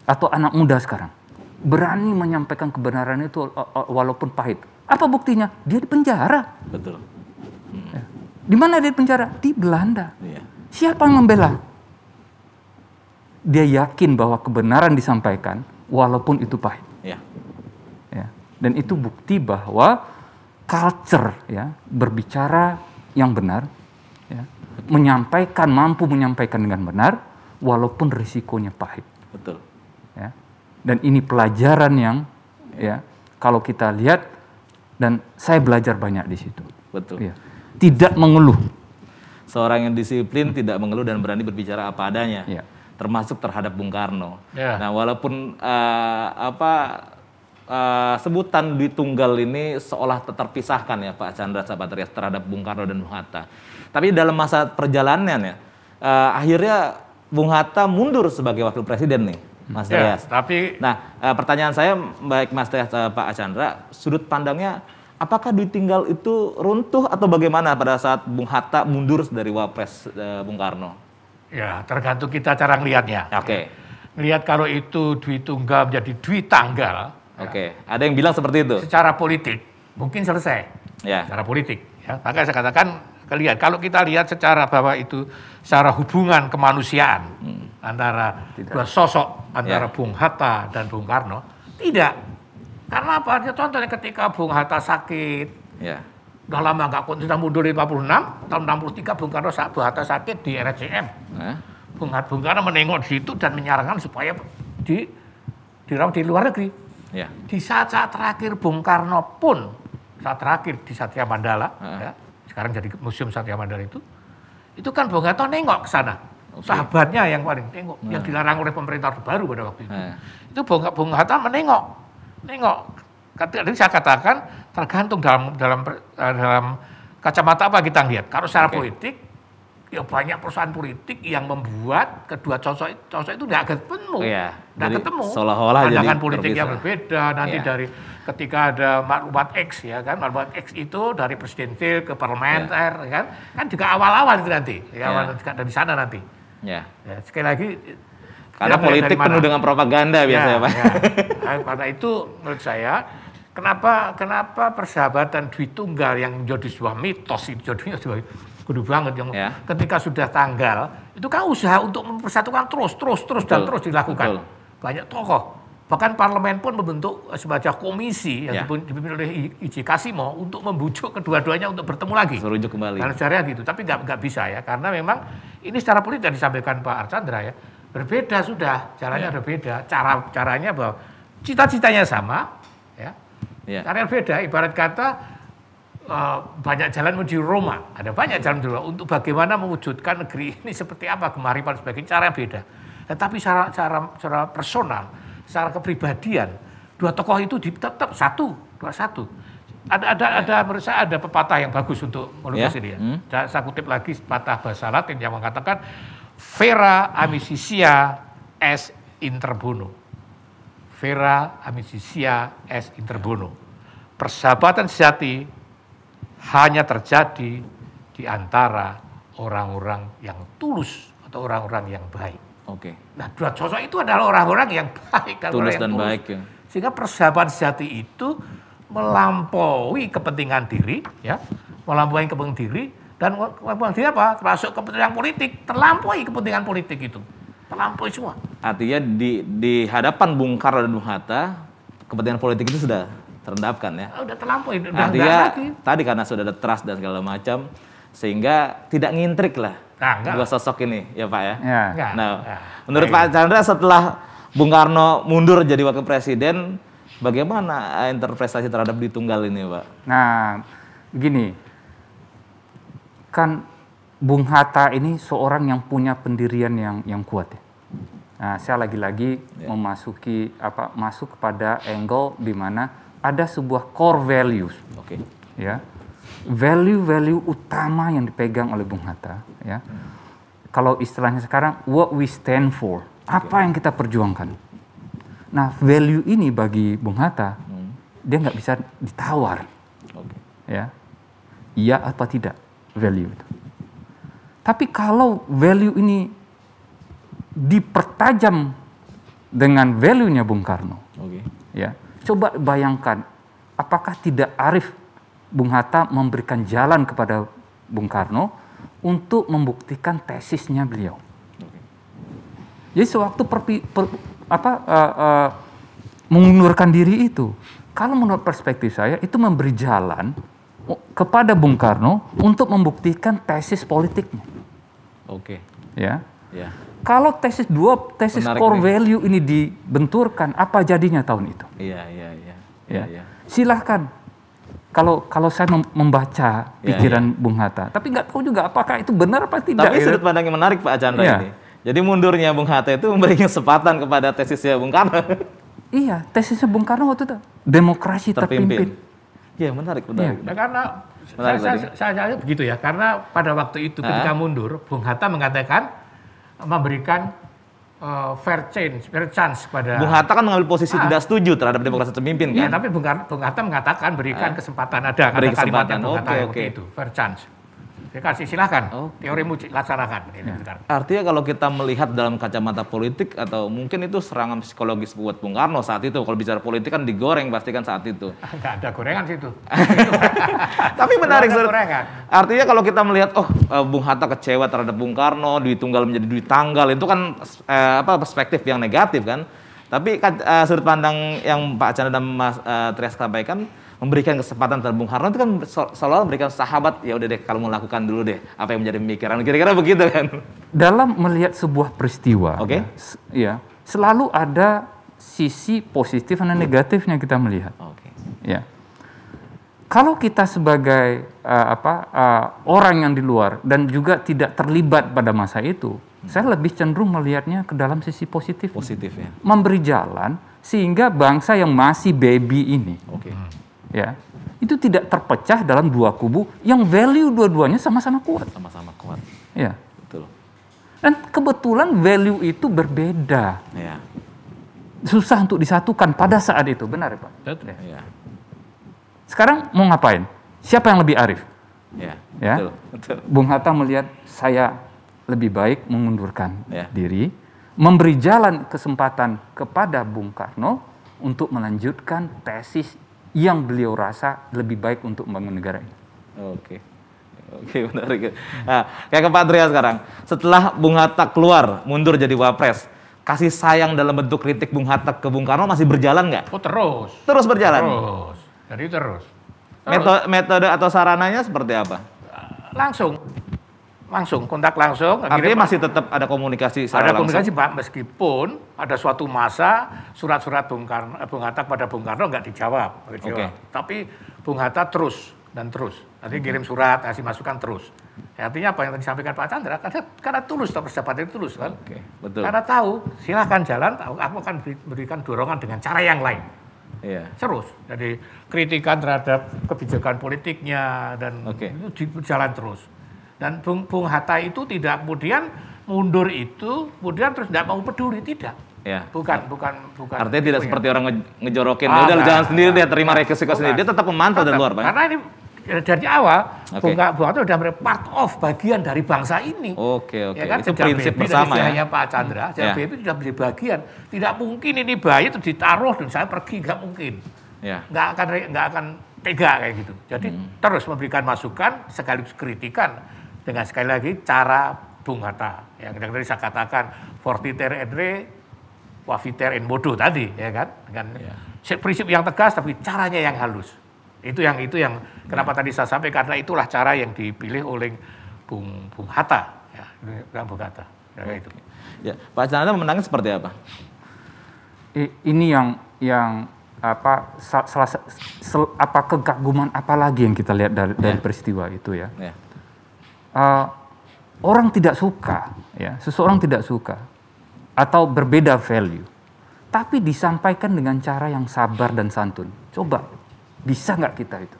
atau anak muda sekarang berani menyampaikan kebenaran itu walaupun pahit. Apa buktinya? Dia di penjara. Betul. Ya. Di mana dia di penjara? Di Belanda. Iya. Siapa yang membela? Dia yakin bahwa kebenaran disampaikan walaupun itu pahit. Iya. Ya. Dan itu bukti bahwa culture ya berbicara yang benar, ya, menyampaikan mampu menyampaikan dengan benar walaupun risikonya pahit. Betul. Dan ini pelajaran yang ya kalau kita lihat dan saya belajar banyak di situ. Betul. Ya. Tidak mengeluh. Seorang yang disiplin hmm. tidak mengeluh dan berani berbicara apa adanya. Ya. Termasuk terhadap Bung Karno. Ya. Nah, walaupun uh, apa uh, sebutan di Tunggal ini seolah terpisahkan ya Pak Chandra Sabatrias terhadap Bung Karno dan Bung Hatta. Tapi dalam masa perjalanannya uh, akhirnya Bung Hatta mundur sebagai wakil presiden nih Mas ya, Tapi nah eh, pertanyaan saya baik Mas Dayas eh, Pak Achandra sudut pandangnya apakah ditinggal itu runtuh atau bagaimana pada saat Bung Hatta mundur dari Wapres eh, Bung Karno? Ya tergantung kita cara ngelihatnya. Oke. Okay. kalau itu duit Tunggal menjadi duit Tanggal. Ya. Oke. Okay. Ya. Ada yang bilang seperti itu. Secara politik mungkin selesai. Ya. Secara politik. Ya. Maka saya katakan kalian. Kalau kita lihat secara bahwa itu secara hubungan kemanusiaan hmm. antara tidak. dua sosok ya. antara ya. Bung Hatta dan Bung Karno tidak. Karena apa? Contohnya ketika Bung Hatta sakit, ya. udah lama nggak sudah mundur 56, tahun 63 Bung Karno saat Bung Hatta sakit di RCM. Ya. bung Bung, Bung Karno menengok di situ dan menyarankan supaya di di, di luar negeri. Ya. Di saat-saat terakhir Bung Karno pun saat terakhir di Satya Mandala, uh ya, ya sekarang jadi Museum Satya Mandala itu, itu kan Bung Hatta nengok ke sana. Okay. Sahabatnya yang paling nengok, nah. yang dilarang oleh pemerintah baru pada waktu itu. Nah. Itu Bung, Bung Hatta menengok, nengok. Tadi saya katakan tergantung dalam dalam eh, dalam kacamata apa kita lihat. Kalau secara okay. politik, ya banyak perusahaan politik yang membuat kedua sosok sosok itu nggak ketemu, iya. nggak oh, ketemu. Seolah-olah jadi politik berbisa. yang berbeda nanti yeah. dari ketika ada maklumat X ya kan maklumat X itu dari presiden til ke parlementer ya. yeah. kan kan juga awal-awal itu nanti ya, yeah. juga dari sana nanti yeah. ya sekali lagi karena politik penuh dengan propaganda ya, biasanya ya, pak ya. Nah, karena itu menurut saya kenapa kenapa persahabatan Dwi Tunggal yang jadi sebuah mitos itu jadinya sebuah gede banget yang yeah. ketika sudah tanggal itu kan usaha untuk mempersatukan terus terus terus betul, dan terus dilakukan betul. banyak tokoh Bahkan parlemen pun membentuk eh, sebuah komisi yang ya. dipimpin oleh Ijikasimo Kasimo untuk membujuk kedua-duanya untuk bertemu lagi. Serujuk kembali. Karena secara gitu, tapi nggak nggak bisa ya, karena memang ini secara politik yang disampaikan Pak Archandra ya berbeda sudah caranya ya. berbeda, cara caranya bahwa cita-citanya sama, ya, ya. caranya beda. Ibarat kata uh, banyak jalan menuju Roma, ada banyak jalan menuju Roma untuk bagaimana mewujudkan negeri ini seperti apa dan sebagainya, yang beda. Tetapi secara, secara, secara personal secara kepribadian dua tokoh itu tetap satu dua satu ada ada ada menurut saya ada pepatah yang bagus untuk melukis yeah. ini ya. Hmm. Saya, kutip lagi pepatah bahasa Latin yang mengatakan vera amicitia es interbono. Vera amicitia es interbono. Persahabatan sejati hanya terjadi di antara orang-orang yang tulus atau orang-orang yang baik. Oke. Okay. Nah dua sosok itu adalah orang-orang yang baik. Kan? Tulus dan tulus. baik ya. Sehingga persahabatan sejati itu melampaui kepentingan diri, ya, melampaui kepentingan diri dan kepentingan diri apa? Termasuk kepentingan politik, terlampaui kepentingan politik itu, terlampaui semua. Artinya di di hadapan Bung Karno dan Bung Hatta kepentingan politik itu sudah terendapkan ya. Sudah terlampaui, Artinya, lagi. tadi karena sudah ada trust dan segala macam, sehingga tidak ngintrik lah nah, dua sosok ini ya Pak ya. ya. Nah, Nah, menurut Pak Chandra setelah Bung Karno mundur jadi wakil presiden, bagaimana eh, interpretasi terhadap di tunggal ini Pak? Nah, gini, kan Bung Hatta ini seorang yang punya pendirian yang yang kuat ya. Nah, saya lagi-lagi ya. memasuki apa masuk kepada angle di mana ada sebuah core values. Oke. Okay. Ya value-value utama yang dipegang oleh Bung Hatta ya. Hmm. Kalau istilahnya sekarang what we stand for, apa yang kita perjuangkan. Nah, value ini bagi Bung Hatta hmm. dia nggak bisa ditawar. Okay. Ya. Iya apa tidak value itu. Tapi kalau value ini dipertajam dengan value-nya Bung Karno. Okay. Ya. Coba bayangkan apakah tidak arif Bung Hatta memberikan jalan kepada Bung Karno untuk membuktikan tesisnya beliau. Jadi sewaktu perpi, per, apa, uh, uh, mengundurkan diri itu, kalau menurut perspektif saya itu memberi jalan kepada Bung Karno untuk membuktikan tesis politiknya. Oke. Ya. Ya. Kalau tesis dua tesis Menarik core nih. value ini dibenturkan, apa jadinya tahun itu? Iya, iya, iya. Ya. ya. ya. Silahkan kalau kalau saya membaca ya, ya. pikiran yeah, Bung Hatta, tapi nggak tahu juga apakah itu benar apa tidak. Tapi gitu. sudut pandang yang menarik Pak Chandra yeah. ini. Jadi mundurnya Bung Hatta itu memberi kesempatan kepada tesisnya Bung Karno. Iya, tesisnya Bung Karno waktu itu demokrasi terpimpin. Iya menarik, benar. Ya. Nah, karena menarik saya, saya, saya, saya begitu ya, karena pada waktu itu ketika mundur, Bung Hatta mengatakan memberikan uh, fair change, fair chance pada Bung Hatta kan mengambil posisi ah, tidak setuju terhadap demokrasi pemimpin. Iya, kan? Iya, tapi Bung Hatta mengatakan berikan ah. kesempatan ada beri kesempatan. kalimat yang Bung okay, okay. itu fair chance. Dikasih silahkan, okay. teorimu laksanakan. Ini ya. artinya kalau kita melihat dalam kacamata politik atau mungkin itu serangan psikologis buat Bung Karno saat itu. Kalau bicara politik kan digoreng pasti kan saat itu. Enggak ada gorengan situ. Tapi menarik. Gorengan. Artinya kalau kita melihat, oh e, Bung Hatta kecewa terhadap Bung Karno, duit tunggal menjadi duit tanggal, itu kan eh, apa perspektif yang negatif kan. Tapi uh, sudut pandang yang Pak Chandra dan Mas uh, Trias sampaikan, memberikan kesempatan terhadap Bung Karno itu kan seolah memberikan sahabat ya udah deh kalau mau lakukan dulu deh apa yang menjadi pemikiran kira-kira begitu kan dalam melihat sebuah peristiwa okay. ya, ya selalu ada sisi positif dan negatifnya kita melihat okay. ya kalau kita sebagai uh, apa uh, orang yang di luar dan juga tidak terlibat pada masa itu hmm. saya lebih cenderung melihatnya ke dalam sisi positif positif ya memberi jalan sehingga bangsa yang masih baby ini okay hmm ya itu tidak terpecah dalam dua kubu yang value dua-duanya sama-sama kuat. Sama-sama kuat. Ya. Betul. Dan kebetulan value itu berbeda. Ya. Susah untuk disatukan pada saat itu, benar ya Pak? Betul. Ya. ya. Sekarang mau ngapain? Siapa yang lebih arif? Ya. ya. Betul. Betul. Bung Hatta melihat saya lebih baik mengundurkan ya. diri, memberi jalan kesempatan kepada Bung Karno untuk melanjutkan tesis yang beliau rasa lebih baik untuk membangun negara ini. Oke. Oke, menarik. Nah, kayak ke Pak Andrea sekarang. Setelah Bung Hatta keluar, mundur jadi Wapres, kasih sayang dalam bentuk kritik Bung Hatta ke Bung Karno masih berjalan nggak? Oh, terus. Terus berjalan? Terus. Jadi terus. terus. Metode, metode atau sarananya seperti apa? Langsung langsung, kontak langsung. Akhirnya, masih tetap ada komunikasi Ada langsung. komunikasi Pak, meskipun ada suatu masa surat-surat Bung, Karno, eh, Bung Hatta pada Bung Karno nggak dijawab. Okay. Tapi Bung Hatta terus dan terus. Nanti hmm. kirim surat, kasih masukan terus. Ya, artinya apa yang disampaikan Pak Chandra, karena, karena tulus, persahabatan itu tulus kan. Okay, betul. Karena tahu, silahkan jalan, tahu, aku akan berikan dorongan dengan cara yang lain. Iya. Terus, jadi kritikan terhadap kebijakan politiknya, dan okay. itu jalan terus. Dan Bung, Bung Hatta itu tidak kemudian mundur itu, kemudian terus tidak mau peduli, tidak. Ya. Bukan, bukan, bukan. Artinya tidak seperti orang nge ngejorokin, ah, udah nah, jalan sendiri nah, dia terima nah, resiko bukan. sendiri, dia tetap memantau dari luar, Karena ini eh, dari awal okay. Bung, Bung Hatta sudah menjadi part of bagian dari bangsa ini. Oke, okay, oke. Okay. Ya kan? Itu sejak prinsip baby, bersama ya. Pak Chandra, hmm. sejak ya. baby sudah menjadi bagian. Tidak mungkin ini bayi itu ditaruh dan saya pergi, nggak mungkin. Ya. Nggak akan nggak akan tega kayak gitu. Jadi hmm. terus memberikan masukan sekaligus kritikan dengan sekali lagi cara Bung Hatta yang tadi saya katakan fortiter et re, wafiter en modo tadi ya kan dengan ya. prinsip yang tegas tapi caranya yang halus. Itu yang itu yang kenapa ya. tadi saya sampaikan karena itulah cara yang dipilih oleh Bung Bung Hatta ya, Bung Hatta. Ya, itu. Ya, Pak Janata menangnya seperti apa? Ini yang yang apa salah sel, apa kegaguman apa lagi yang kita lihat dari, dari ya. peristiwa itu ya. ya uh, orang tidak suka, ya, seseorang tidak suka atau berbeda value, tapi disampaikan dengan cara yang sabar dan santun. Coba, bisa nggak kita itu?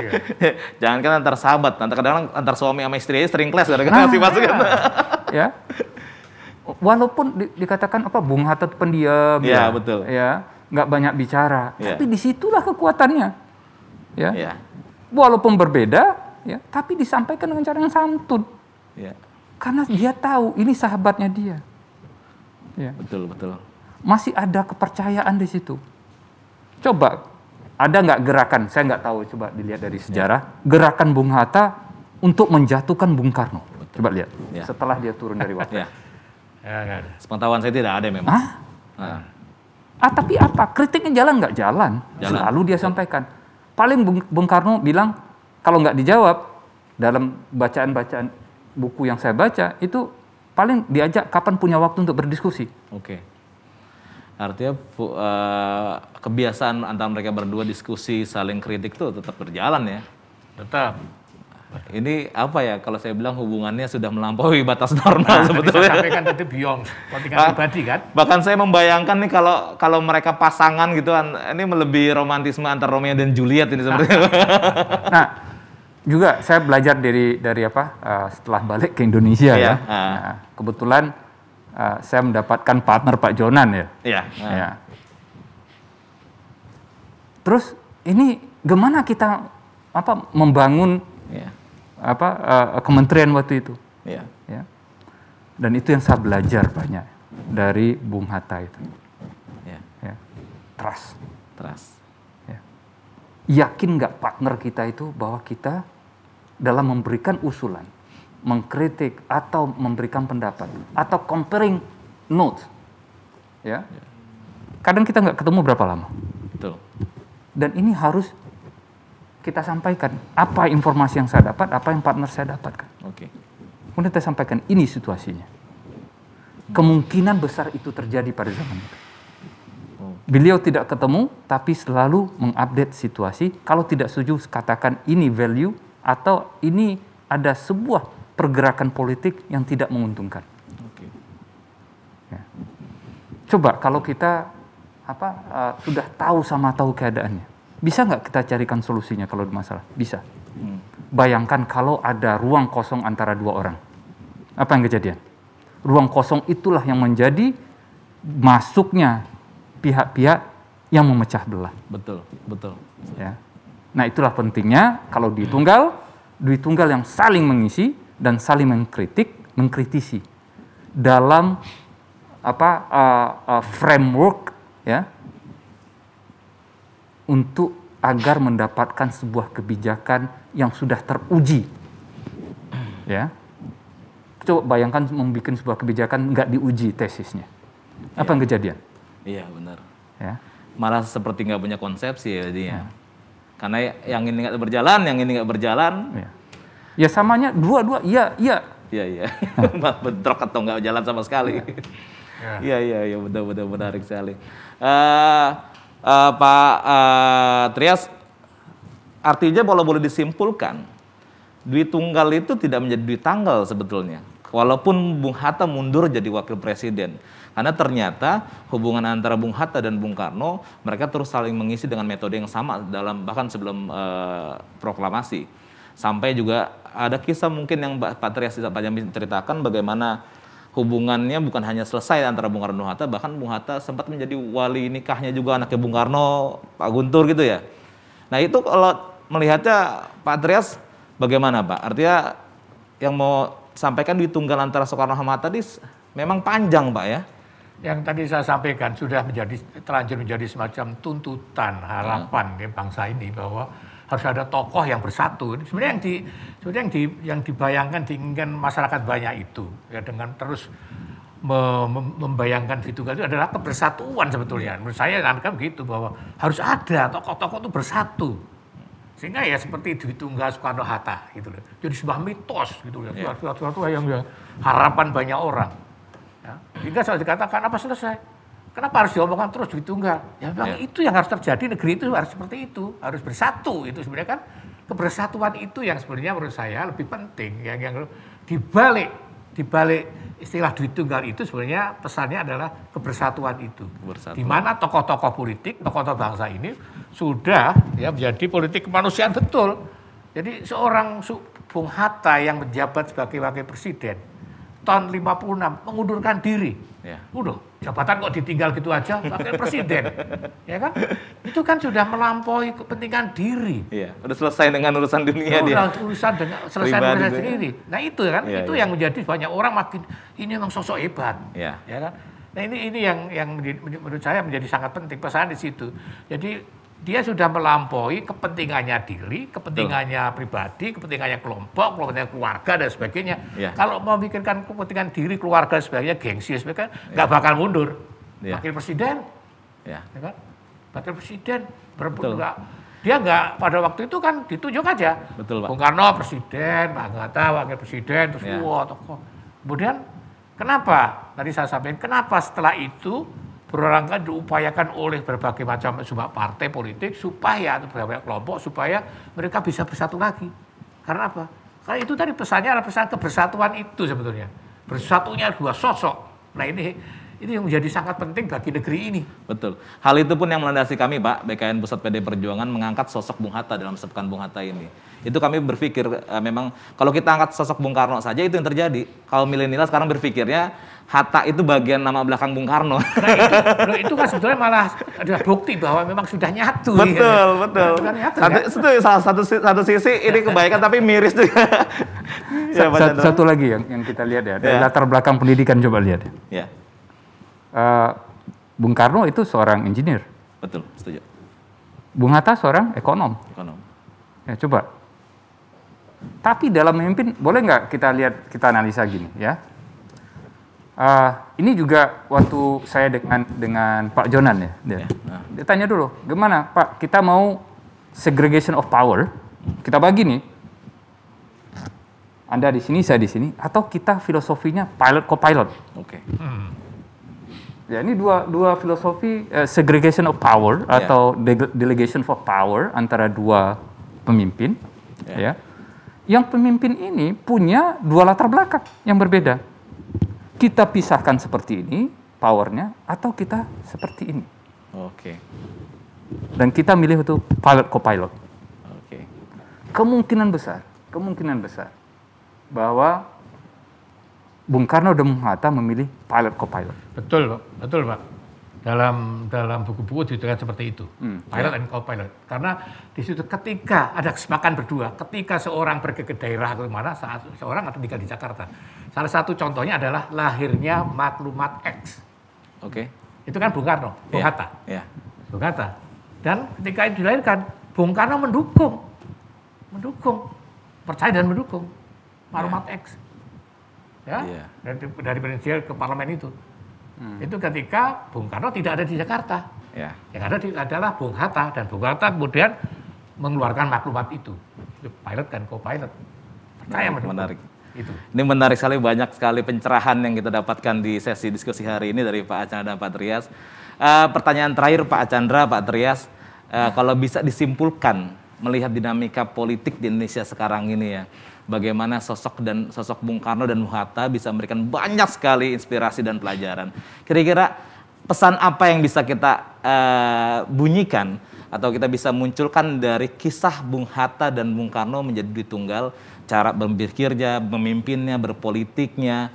Iya. Jangan kan antar sahabat, antar kadang antar suami sama istri aja sering kelas gara kan? nah, masukan. Ya. Walaupun di, dikatakan apa Bung Hatta pendiam ya, ya betul. Ya, nggak banyak bicara, ya. tapi disitulah kekuatannya. Ya. ya. Walaupun berbeda, ya, tapi disampaikan dengan cara yang santun. Ya. Karena dia tahu ini sahabatnya dia. Ya. Betul, betul. Masih ada kepercayaan di situ. Coba ada nggak gerakan? Saya nggak tahu. Coba dilihat dari sejarah. Ya. Gerakan Bung Hatta untuk menjatuhkan Bung Karno. Betul. Coba lihat. Ya. Setelah dia turun dari waktu. ya. ya Sepengetahuan saya tidak ada memang. Ah? Nah. ah tapi apa? Kritiknya jalan nggak jalan. jalan. Selalu dia sampaikan. Paling Bung, Bung Karno bilang kalau nggak dijawab dalam bacaan-bacaan buku yang saya baca itu paling diajak kapan punya waktu untuk berdiskusi. Oke. Okay. Artinya uh, kebiasaan antara mereka berdua diskusi saling kritik itu tetap berjalan ya. Tetap. Ini apa ya kalau saya bilang hubungannya sudah melampaui batas normal nah, sebetulnya. Saya sampaikan tadi beyond pribadi kan. Bahkan saya membayangkan nih kalau kalau mereka pasangan gitu kan ini lebih romantisme antara Romeo dan Juliet ini sebenarnya. nah, juga saya belajar dari dari apa uh, setelah balik ke Indonesia yeah. ya. Uh. Nah, kebetulan uh, saya mendapatkan partner Pak Jonan ya. Yeah. Uh. Yeah. Terus ini gimana kita apa membangun yeah. apa uh, kementerian waktu itu? Iya. Yeah. Dan itu yang saya belajar banyak dari Bung Hatta itu. Yeah. Yeah. Trust. Trust iya. yakin nggak partner kita itu bahwa kita dalam memberikan usulan, mengkritik atau memberikan pendapat atau comparing notes, ya. ya. Kadang kita nggak ketemu berapa lama. Betul. Dan ini harus kita sampaikan apa informasi yang saya dapat, apa yang partner saya dapatkan. Oke. Kemudian kita sampaikan ini situasinya. Kemungkinan besar itu terjadi pada zaman itu. Oh. Beliau tidak ketemu, tapi selalu mengupdate situasi. Kalau tidak setuju, katakan ini value, atau ini ada sebuah pergerakan politik yang tidak menguntungkan. Okay. Ya. Coba kalau kita apa uh, sudah tahu sama tahu keadaannya, bisa nggak kita carikan solusinya kalau masalah? Bisa. Hmm. Bayangkan kalau ada ruang kosong antara dua orang, apa yang kejadian? Ruang kosong itulah yang menjadi masuknya pihak-pihak yang memecah belah. Betul, betul. Ya. Nah itulah pentingnya kalau duit tunggal, duit tunggal yang saling mengisi dan saling mengkritik, mengkritisi dalam apa uh, uh, framework ya untuk agar mendapatkan sebuah kebijakan yang sudah teruji ya coba bayangkan membuat sebuah kebijakan nggak diuji tesisnya apa ya. yang kejadian iya benar ya malah seperti nggak punya konsepsi ya jadinya ya. Karena yang ini nggak berjalan, yang ini nggak berjalan. Ya, ya samanya dua-dua, iya, iya. Iya, iya. Bentrok atau nggak jalan sama sekali. Iya, iya, iya, iya. benar-benar menarik sekali. Uh, uh, Pak uh, Trias, artinya kalau boleh disimpulkan, duit tunggal itu tidak menjadi duit tanggal sebetulnya. Walaupun Bung Hatta mundur jadi wakil presiden. Karena ternyata hubungan antara Bung Hatta dan Bung Karno mereka terus saling mengisi dengan metode yang sama dalam bahkan sebelum e, proklamasi. Sampai juga ada kisah mungkin yang Pak Trias Pajambi ceritakan bagaimana hubungannya bukan hanya selesai antara Bung Karno dan Hatta, bahkan Bung Hatta sempat menjadi wali nikahnya juga anaknya Bung Karno, Pak Guntur gitu ya. Nah itu kalau melihatnya Pak Trias bagaimana Pak? Artinya yang mau sampaikan di Tunggal Antara Soekarno Hatta tadi memang panjang Pak ya. Yang tadi saya sampaikan sudah menjadi terlanjur menjadi semacam tuntutan harapan hmm. ya. bangsa ini bahwa harus ada tokoh yang bersatu. Sebenarnya yang di sebenarnya yang di yang dibayangkan diinginkan masyarakat banyak itu ya dengan terus membayangkan Fitugal itu adalah kebersatuan sebetulnya. Menurut saya kan, kan begitu bahwa harus ada tokoh-tokoh itu bersatu sehingga ya seperti Dwi Tunggal Soekarno-Hatta gitu loh. Jadi sebuah mitos gitu loh. Yeah. Suatu-suatu yang ya, harapan banyak orang. Ya. Sehingga saya dikatakan apa selesai? Kenapa harus diomongkan terus Dwi Tunggal? Ya memang yeah. itu yang harus terjadi, negeri itu harus seperti itu. Harus bersatu itu sebenarnya kan kebersatuan itu yang sebenarnya menurut saya lebih penting yang yang dibalik dibalik istilah duit tunggal itu sebenarnya pesannya adalah kebersatuan itu. Di mana tokoh-tokoh politik, tokoh-tokoh bangsa ini sudah ya menjadi politik kemanusiaan betul. Jadi seorang Bung Hatta yang menjabat sebagai wakil presiden tahun 56 mengundurkan diri. Ya. Udah, jabatan kok ditinggal gitu aja wakil presiden. ya kan? Itu kan sudah melampaui kepentingan diri. Iya, udah selesai dengan urusan dunia ya, dia. Udah urusan dengan selesai dengan diri sendiri. Nah, itu ya kan ya, itu ya. yang menjadi banyak orang makin ini memang sosok hebat. Ya. ya kan? Nah, ini ini yang yang menurut saya menjadi sangat penting pesan di situ. Jadi dia sudah melampaui kepentingannya diri, kepentingannya Tuh. pribadi, kepentingannya kelompok, kepentingannya keluarga dan sebagainya. Yeah. Kalau mau memikirkan kepentingan diri, keluarga dan sebagainya, gengsi dan sebagainya, iya. nggak yeah. bakal mundur. Yeah. Wakil presiden, yeah. ya kan? Wakil presiden berebut nggak dia nggak pada waktu itu kan ditunjuk aja. Betul, Pak. Bung Karno presiden, Pak Gata wakil presiden, terus yeah. Iya. tokoh. Kemudian kenapa? Tadi saya sampaikan kenapa setelah itu berolahraga diupayakan oleh berbagai macam sebuah partai politik supaya atau berbagai kelompok supaya mereka bisa bersatu lagi. Karena apa? Karena itu tadi pesannya adalah pesan kebersatuan itu sebetulnya. Bersatunya dua sosok. Nah ini ini yang menjadi sangat penting bagi negeri ini. Betul. Hal itu pun yang melandasi kami Pak, BKN Pusat PD Perjuangan mengangkat sosok Bung Hatta dalam sepekan Bung Hatta ini. Itu kami berpikir eh, memang kalau kita angkat sosok Bung Karno saja itu yang terjadi. Kalau milenial sekarang berpikirnya Hatta itu bagian nama belakang Bung Karno. Nah, itu, itu kan sebetulnya malah adalah bukti bahwa memang sudah nyatu. Betul, ya. betul. Nah, nyatu, satu, ya. satu satu sisi ini kebaikan tapi miris juga. ya, satu, satu lagi yang yang kita lihat ya, dari iya. latar belakang pendidikan coba lihat ya. Uh, Bung Karno itu seorang engineer. Betul, setuju. Bung Hatta seorang ekonom. Ekonom. Ya, coba. Tapi dalam memimpin boleh nggak kita lihat kita analisa gini ya? Uh, ini juga waktu saya dengan dengan Pak Jonan ya, dia, yeah. Ya, dia tanya dulu, gimana Pak kita mau segregation of power, kita bagi nih, Anda di sini, saya di sini, atau kita filosofinya pilot co-pilot. Oke. Okay. Hmm. Ya ini dua dua filosofi uh, segregation of power yeah. atau de delegation for power antara dua pemimpin, yeah. ya. Yang pemimpin ini punya dua latar belakang yang berbeda kita pisahkan seperti ini powernya atau kita seperti ini. Oke. Okay. Dan kita milih itu pilot copilot. Oke. Okay. Kemungkinan besar, kemungkinan besar bahwa Bung Karno dan Bung Hatta memilih pilot copilot. Betul, Betul, Pak. Dalam dalam buku-buku dituliskan seperti itu, hmm, pilot dan and copilot. Karena di situ ketika ada kesepakatan berdua, ketika seorang pergi ke daerah atau mana, saat seorang atau tinggal di Jakarta, Salah satu contohnya adalah lahirnya maklumat X. Oke. Okay. Itu kan Bung Karno, Bung iya, Hatta. Yeah. Bung Hatta. Dan ketika itu dilahirkan, Bung Karno mendukung, mendukung, percaya dan mendukung maklumat yeah. X. Ya, yeah. dari, dari presiden ke parlemen itu. Hmm. Itu ketika Bung Karno tidak ada di Jakarta. Yeah. Yang ada di, adalah Bung Hatta dan Bung Hatta kemudian mengeluarkan maklumat itu. Itu pilot dan co-pilot. Percaya menarik, mendukung. Menarik. Itu. Ini menarik sekali, banyak sekali pencerahan yang kita dapatkan di sesi diskusi hari ini dari Pak Chandra dan Pak Trias. Uh, pertanyaan terakhir Pak Chandra, Pak Trias, uh, kalau bisa disimpulkan melihat dinamika politik di Indonesia sekarang ini ya, bagaimana sosok dan sosok Bung Karno dan Hatta bisa memberikan banyak sekali inspirasi dan pelajaran. Kira-kira pesan apa yang bisa kita uh, bunyikan atau kita bisa munculkan dari kisah Bung Hatta dan Bung Karno menjadi tunggal cara berpikirnya, memimpinnya, berpolitiknya.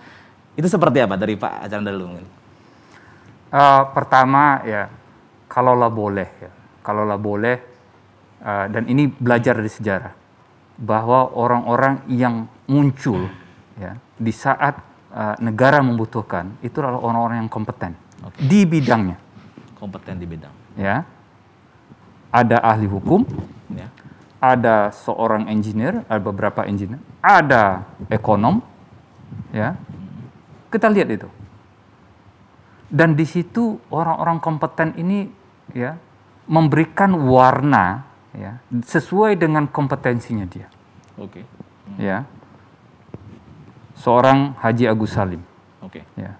Itu seperti apa dari Pak Archandra dulu mungkin? Uh, eh, pertama ya, kalaulah boleh ya, kalaulah boleh uh, dan ini belajar dari sejarah bahwa orang-orang yang muncul ya di saat uh, negara membutuhkan itu adalah orang-orang yang kompeten okay. di bidangnya. Kompeten di bidang. Ya ada ahli hukum, ya. ada seorang engineer, ada eh, beberapa engineer, ada ekonom, ya. Kita lihat itu. Dan di situ orang-orang kompeten ini ya memberikan warna ya sesuai dengan kompetensinya dia. Oke. Okay. Ya. Seorang Haji Agus Salim. Oke. Okay. Ya.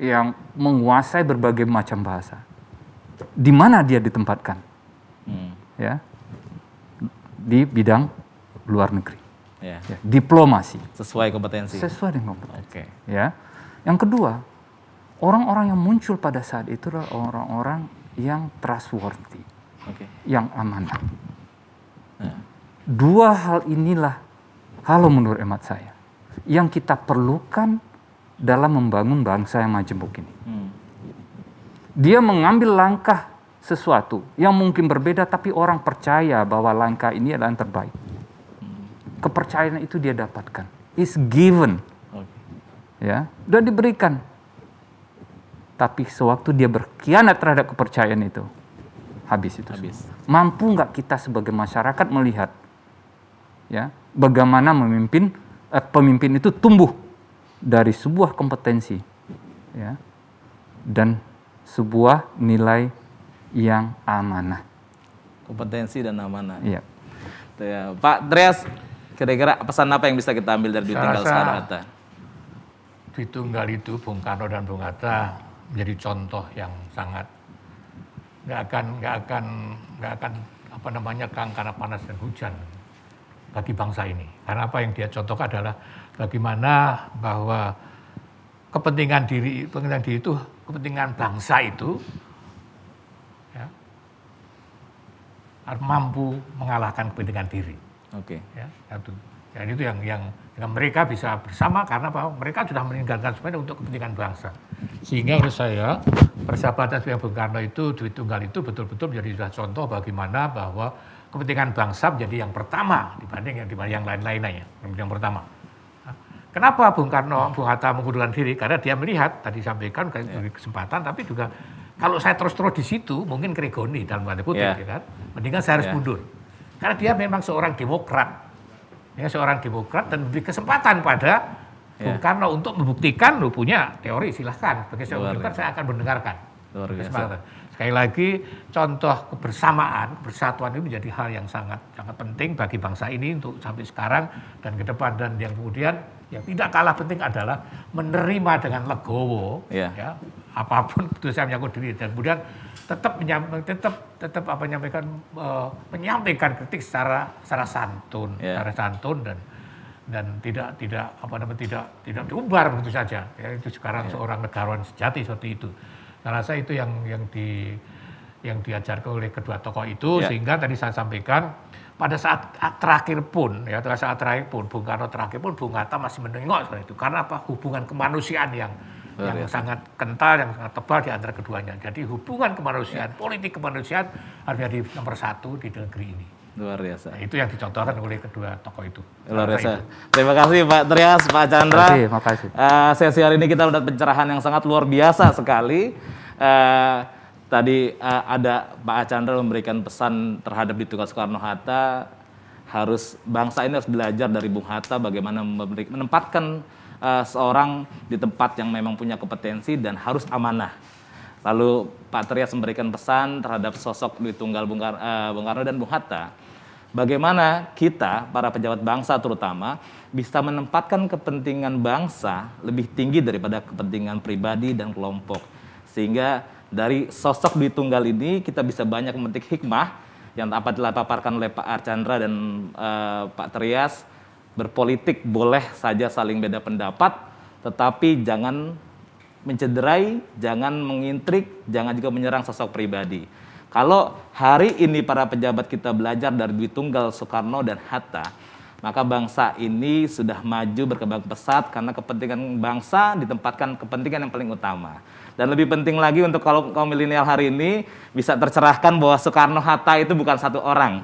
Yang menguasai berbagai macam bahasa di mana dia ditempatkan. Hmm. Ya. Di bidang luar negeri. Yeah. Ya, diplomasi. Sesuai kompetensi. Sesuai dengan kompetensi. Okay. Ya. Yang kedua, orang-orang yang muncul pada saat itu adalah orang-orang yang trustworthy, okay. yang amanah. Yeah. Dua hal inilah, kalau menurut emat saya, yang kita perlukan dalam membangun bangsa yang majemuk ini dia mengambil langkah sesuatu yang mungkin berbeda tapi orang percaya bahwa langkah ini adalah yang terbaik. Kepercayaan itu dia dapatkan. Is given. Ya, sudah diberikan. Tapi sewaktu dia berkhianat terhadap kepercayaan itu, habis itu. Habis. Mampu nggak kita sebagai masyarakat melihat ya, bagaimana memimpin eh, pemimpin itu tumbuh dari sebuah kompetensi ya, dan sebuah nilai yang amanah. Kompetensi dan amanah. Iya. Ya. Pak Dreas, kira-kira pesan apa yang bisa kita ambil dari Saya ditinggal Soekarno Hatta? Ditunggal itu Bung Karno dan Bung Hatta menjadi contoh yang sangat nggak akan nggak akan nggak akan apa namanya kang karena panas dan hujan bagi bangsa ini. Karena apa yang dia contoh adalah bagaimana bahwa kepentingan diri kepentingan diri itu kepentingan bangsa itu ya, mampu mengalahkan kepentingan diri. Oke. Okay. Ya, Jadi itu yang yang dengan mereka bisa bersama karena bahwa mereka sudah meninggalkan semuanya untuk kepentingan bangsa. Sehingga menurut saya persahabatan yang Bung Karno itu duit tunggal itu betul-betul menjadi sudah contoh bagaimana bahwa kepentingan bangsa menjadi yang pertama dibanding yang dibanding yang lain-lainnya yang pertama. Kenapa Bung Karno, Bung Hatta mengundurkan diri? Karena dia melihat, tadi sampaikan, yeah. Iya. kesempatan, tapi juga kalau saya terus-terus di situ, mungkin kregoni dan tanda kutip, yeah. ya kan? Mendingan saya harus yeah. mundur. Karena dia memang seorang demokrat. ya seorang demokrat dan beri kesempatan pada yeah. Bung Karno untuk membuktikan, lu punya teori, silahkan. Sebagai seorang demokrat, saya akan mendengarkan. Luar biasa. Sekali lagi contoh kebersamaan, persatuan itu menjadi hal yang sangat sangat penting bagi bangsa ini untuk sampai sekarang dan ke depan dan yang kemudian yang tidak kalah penting adalah menerima dengan legowo yeah. ya apapun keputusan menyangkut diri dan kemudian tetap menyampaikan tetap tetap apa menyampaikan uh, menyampaikan kritik secara secara santun, yeah. secara santun dan dan tidak tidak apa namanya tidak tidak diumbar begitu saja ya itu sekarang yeah. seorang negarawan sejati seperti itu. Saya rasa itu yang yang di yang diajarkan oleh kedua tokoh itu ya. sehingga tadi saya sampaikan pada saat terakhir pun ya pada saat terakhir pun Bung Karno terakhir pun Bung Hatta masih menengok soal itu karena apa hubungan kemanusiaan yang Betul, yang ya. sangat kental yang sangat tebal di antara keduanya jadi hubungan kemanusiaan ya. politik kemanusiaan harus jadi nomor satu di negeri ini Luar biasa. Nah, itu yang dicontohkan oleh kedua tokoh itu. Luar biasa. Itu. Terima kasih Pak Trias, Pak Chandra. Terima kasih. kasih. Uh, eh, sesi hari ini kita mendapat pencerahan yang sangat luar biasa sekali. Uh, tadi uh, ada Pak Chandra memberikan pesan terhadap Ditugas Soekarno Hatta harus bangsa ini harus belajar dari Bung Hatta bagaimana memberi, menempatkan uh, seorang di tempat yang memang punya kompetensi dan harus amanah. Lalu Pak Trias memberikan pesan terhadap sosok di Tunggal Bung, Kar, uh, Bung Karno dan Bung Hatta Bagaimana kita, para pejabat bangsa terutama, bisa menempatkan kepentingan bangsa lebih tinggi daripada kepentingan pribadi dan kelompok. Sehingga dari sosok Dwi Tunggal ini kita bisa banyak memetik hikmah yang dapat paparkan oleh Pak Archandra dan uh, Pak Trias. berpolitik boleh saja saling beda pendapat tetapi jangan mencederai, jangan mengintrik, jangan juga menyerang sosok pribadi. Kalau hari ini para pejabat kita belajar dari Dwi Tunggal, Soekarno, dan Hatta, maka bangsa ini sudah maju berkembang pesat karena kepentingan bangsa ditempatkan kepentingan yang paling utama. Dan lebih penting lagi untuk kalau kaum milenial hari ini bisa tercerahkan bahwa Soekarno Hatta itu bukan satu orang.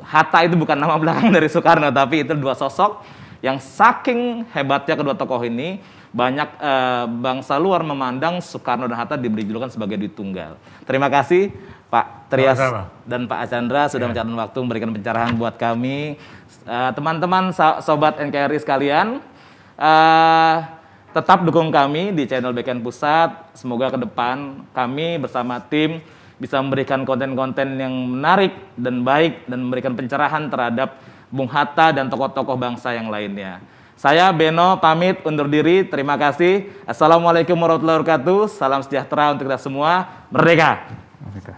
Hatta itu bukan nama belakang dari Soekarno, tapi itu dua sosok yang saking hebatnya kedua tokoh ini banyak eh, bangsa luar memandang Soekarno dan Hatta diberi julukan sebagai Ditunggal. Terima kasih Pak Trias sama dan Pak Chandra sudah ya. mencatatkan waktu memberikan pencerahan buat kami. Eh, teman-teman uh, sobat NKRI sekalian, uh, tetap dukung kami di channel BKN Pusat. Semoga ke depan kami bersama tim bisa memberikan konten-konten yang menarik dan baik dan memberikan pencerahan terhadap Bung Hatta dan tokoh-tokoh bangsa yang lainnya. Saya Beno pamit undur diri. Terima kasih. Assalamualaikum warahmatullahi wabarakatuh. Salam sejahtera untuk kita semua. Merdeka. Merdeka.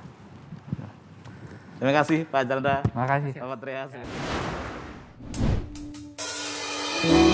Terima kasih Pak Chandra. Terima kasih. Terima kasih.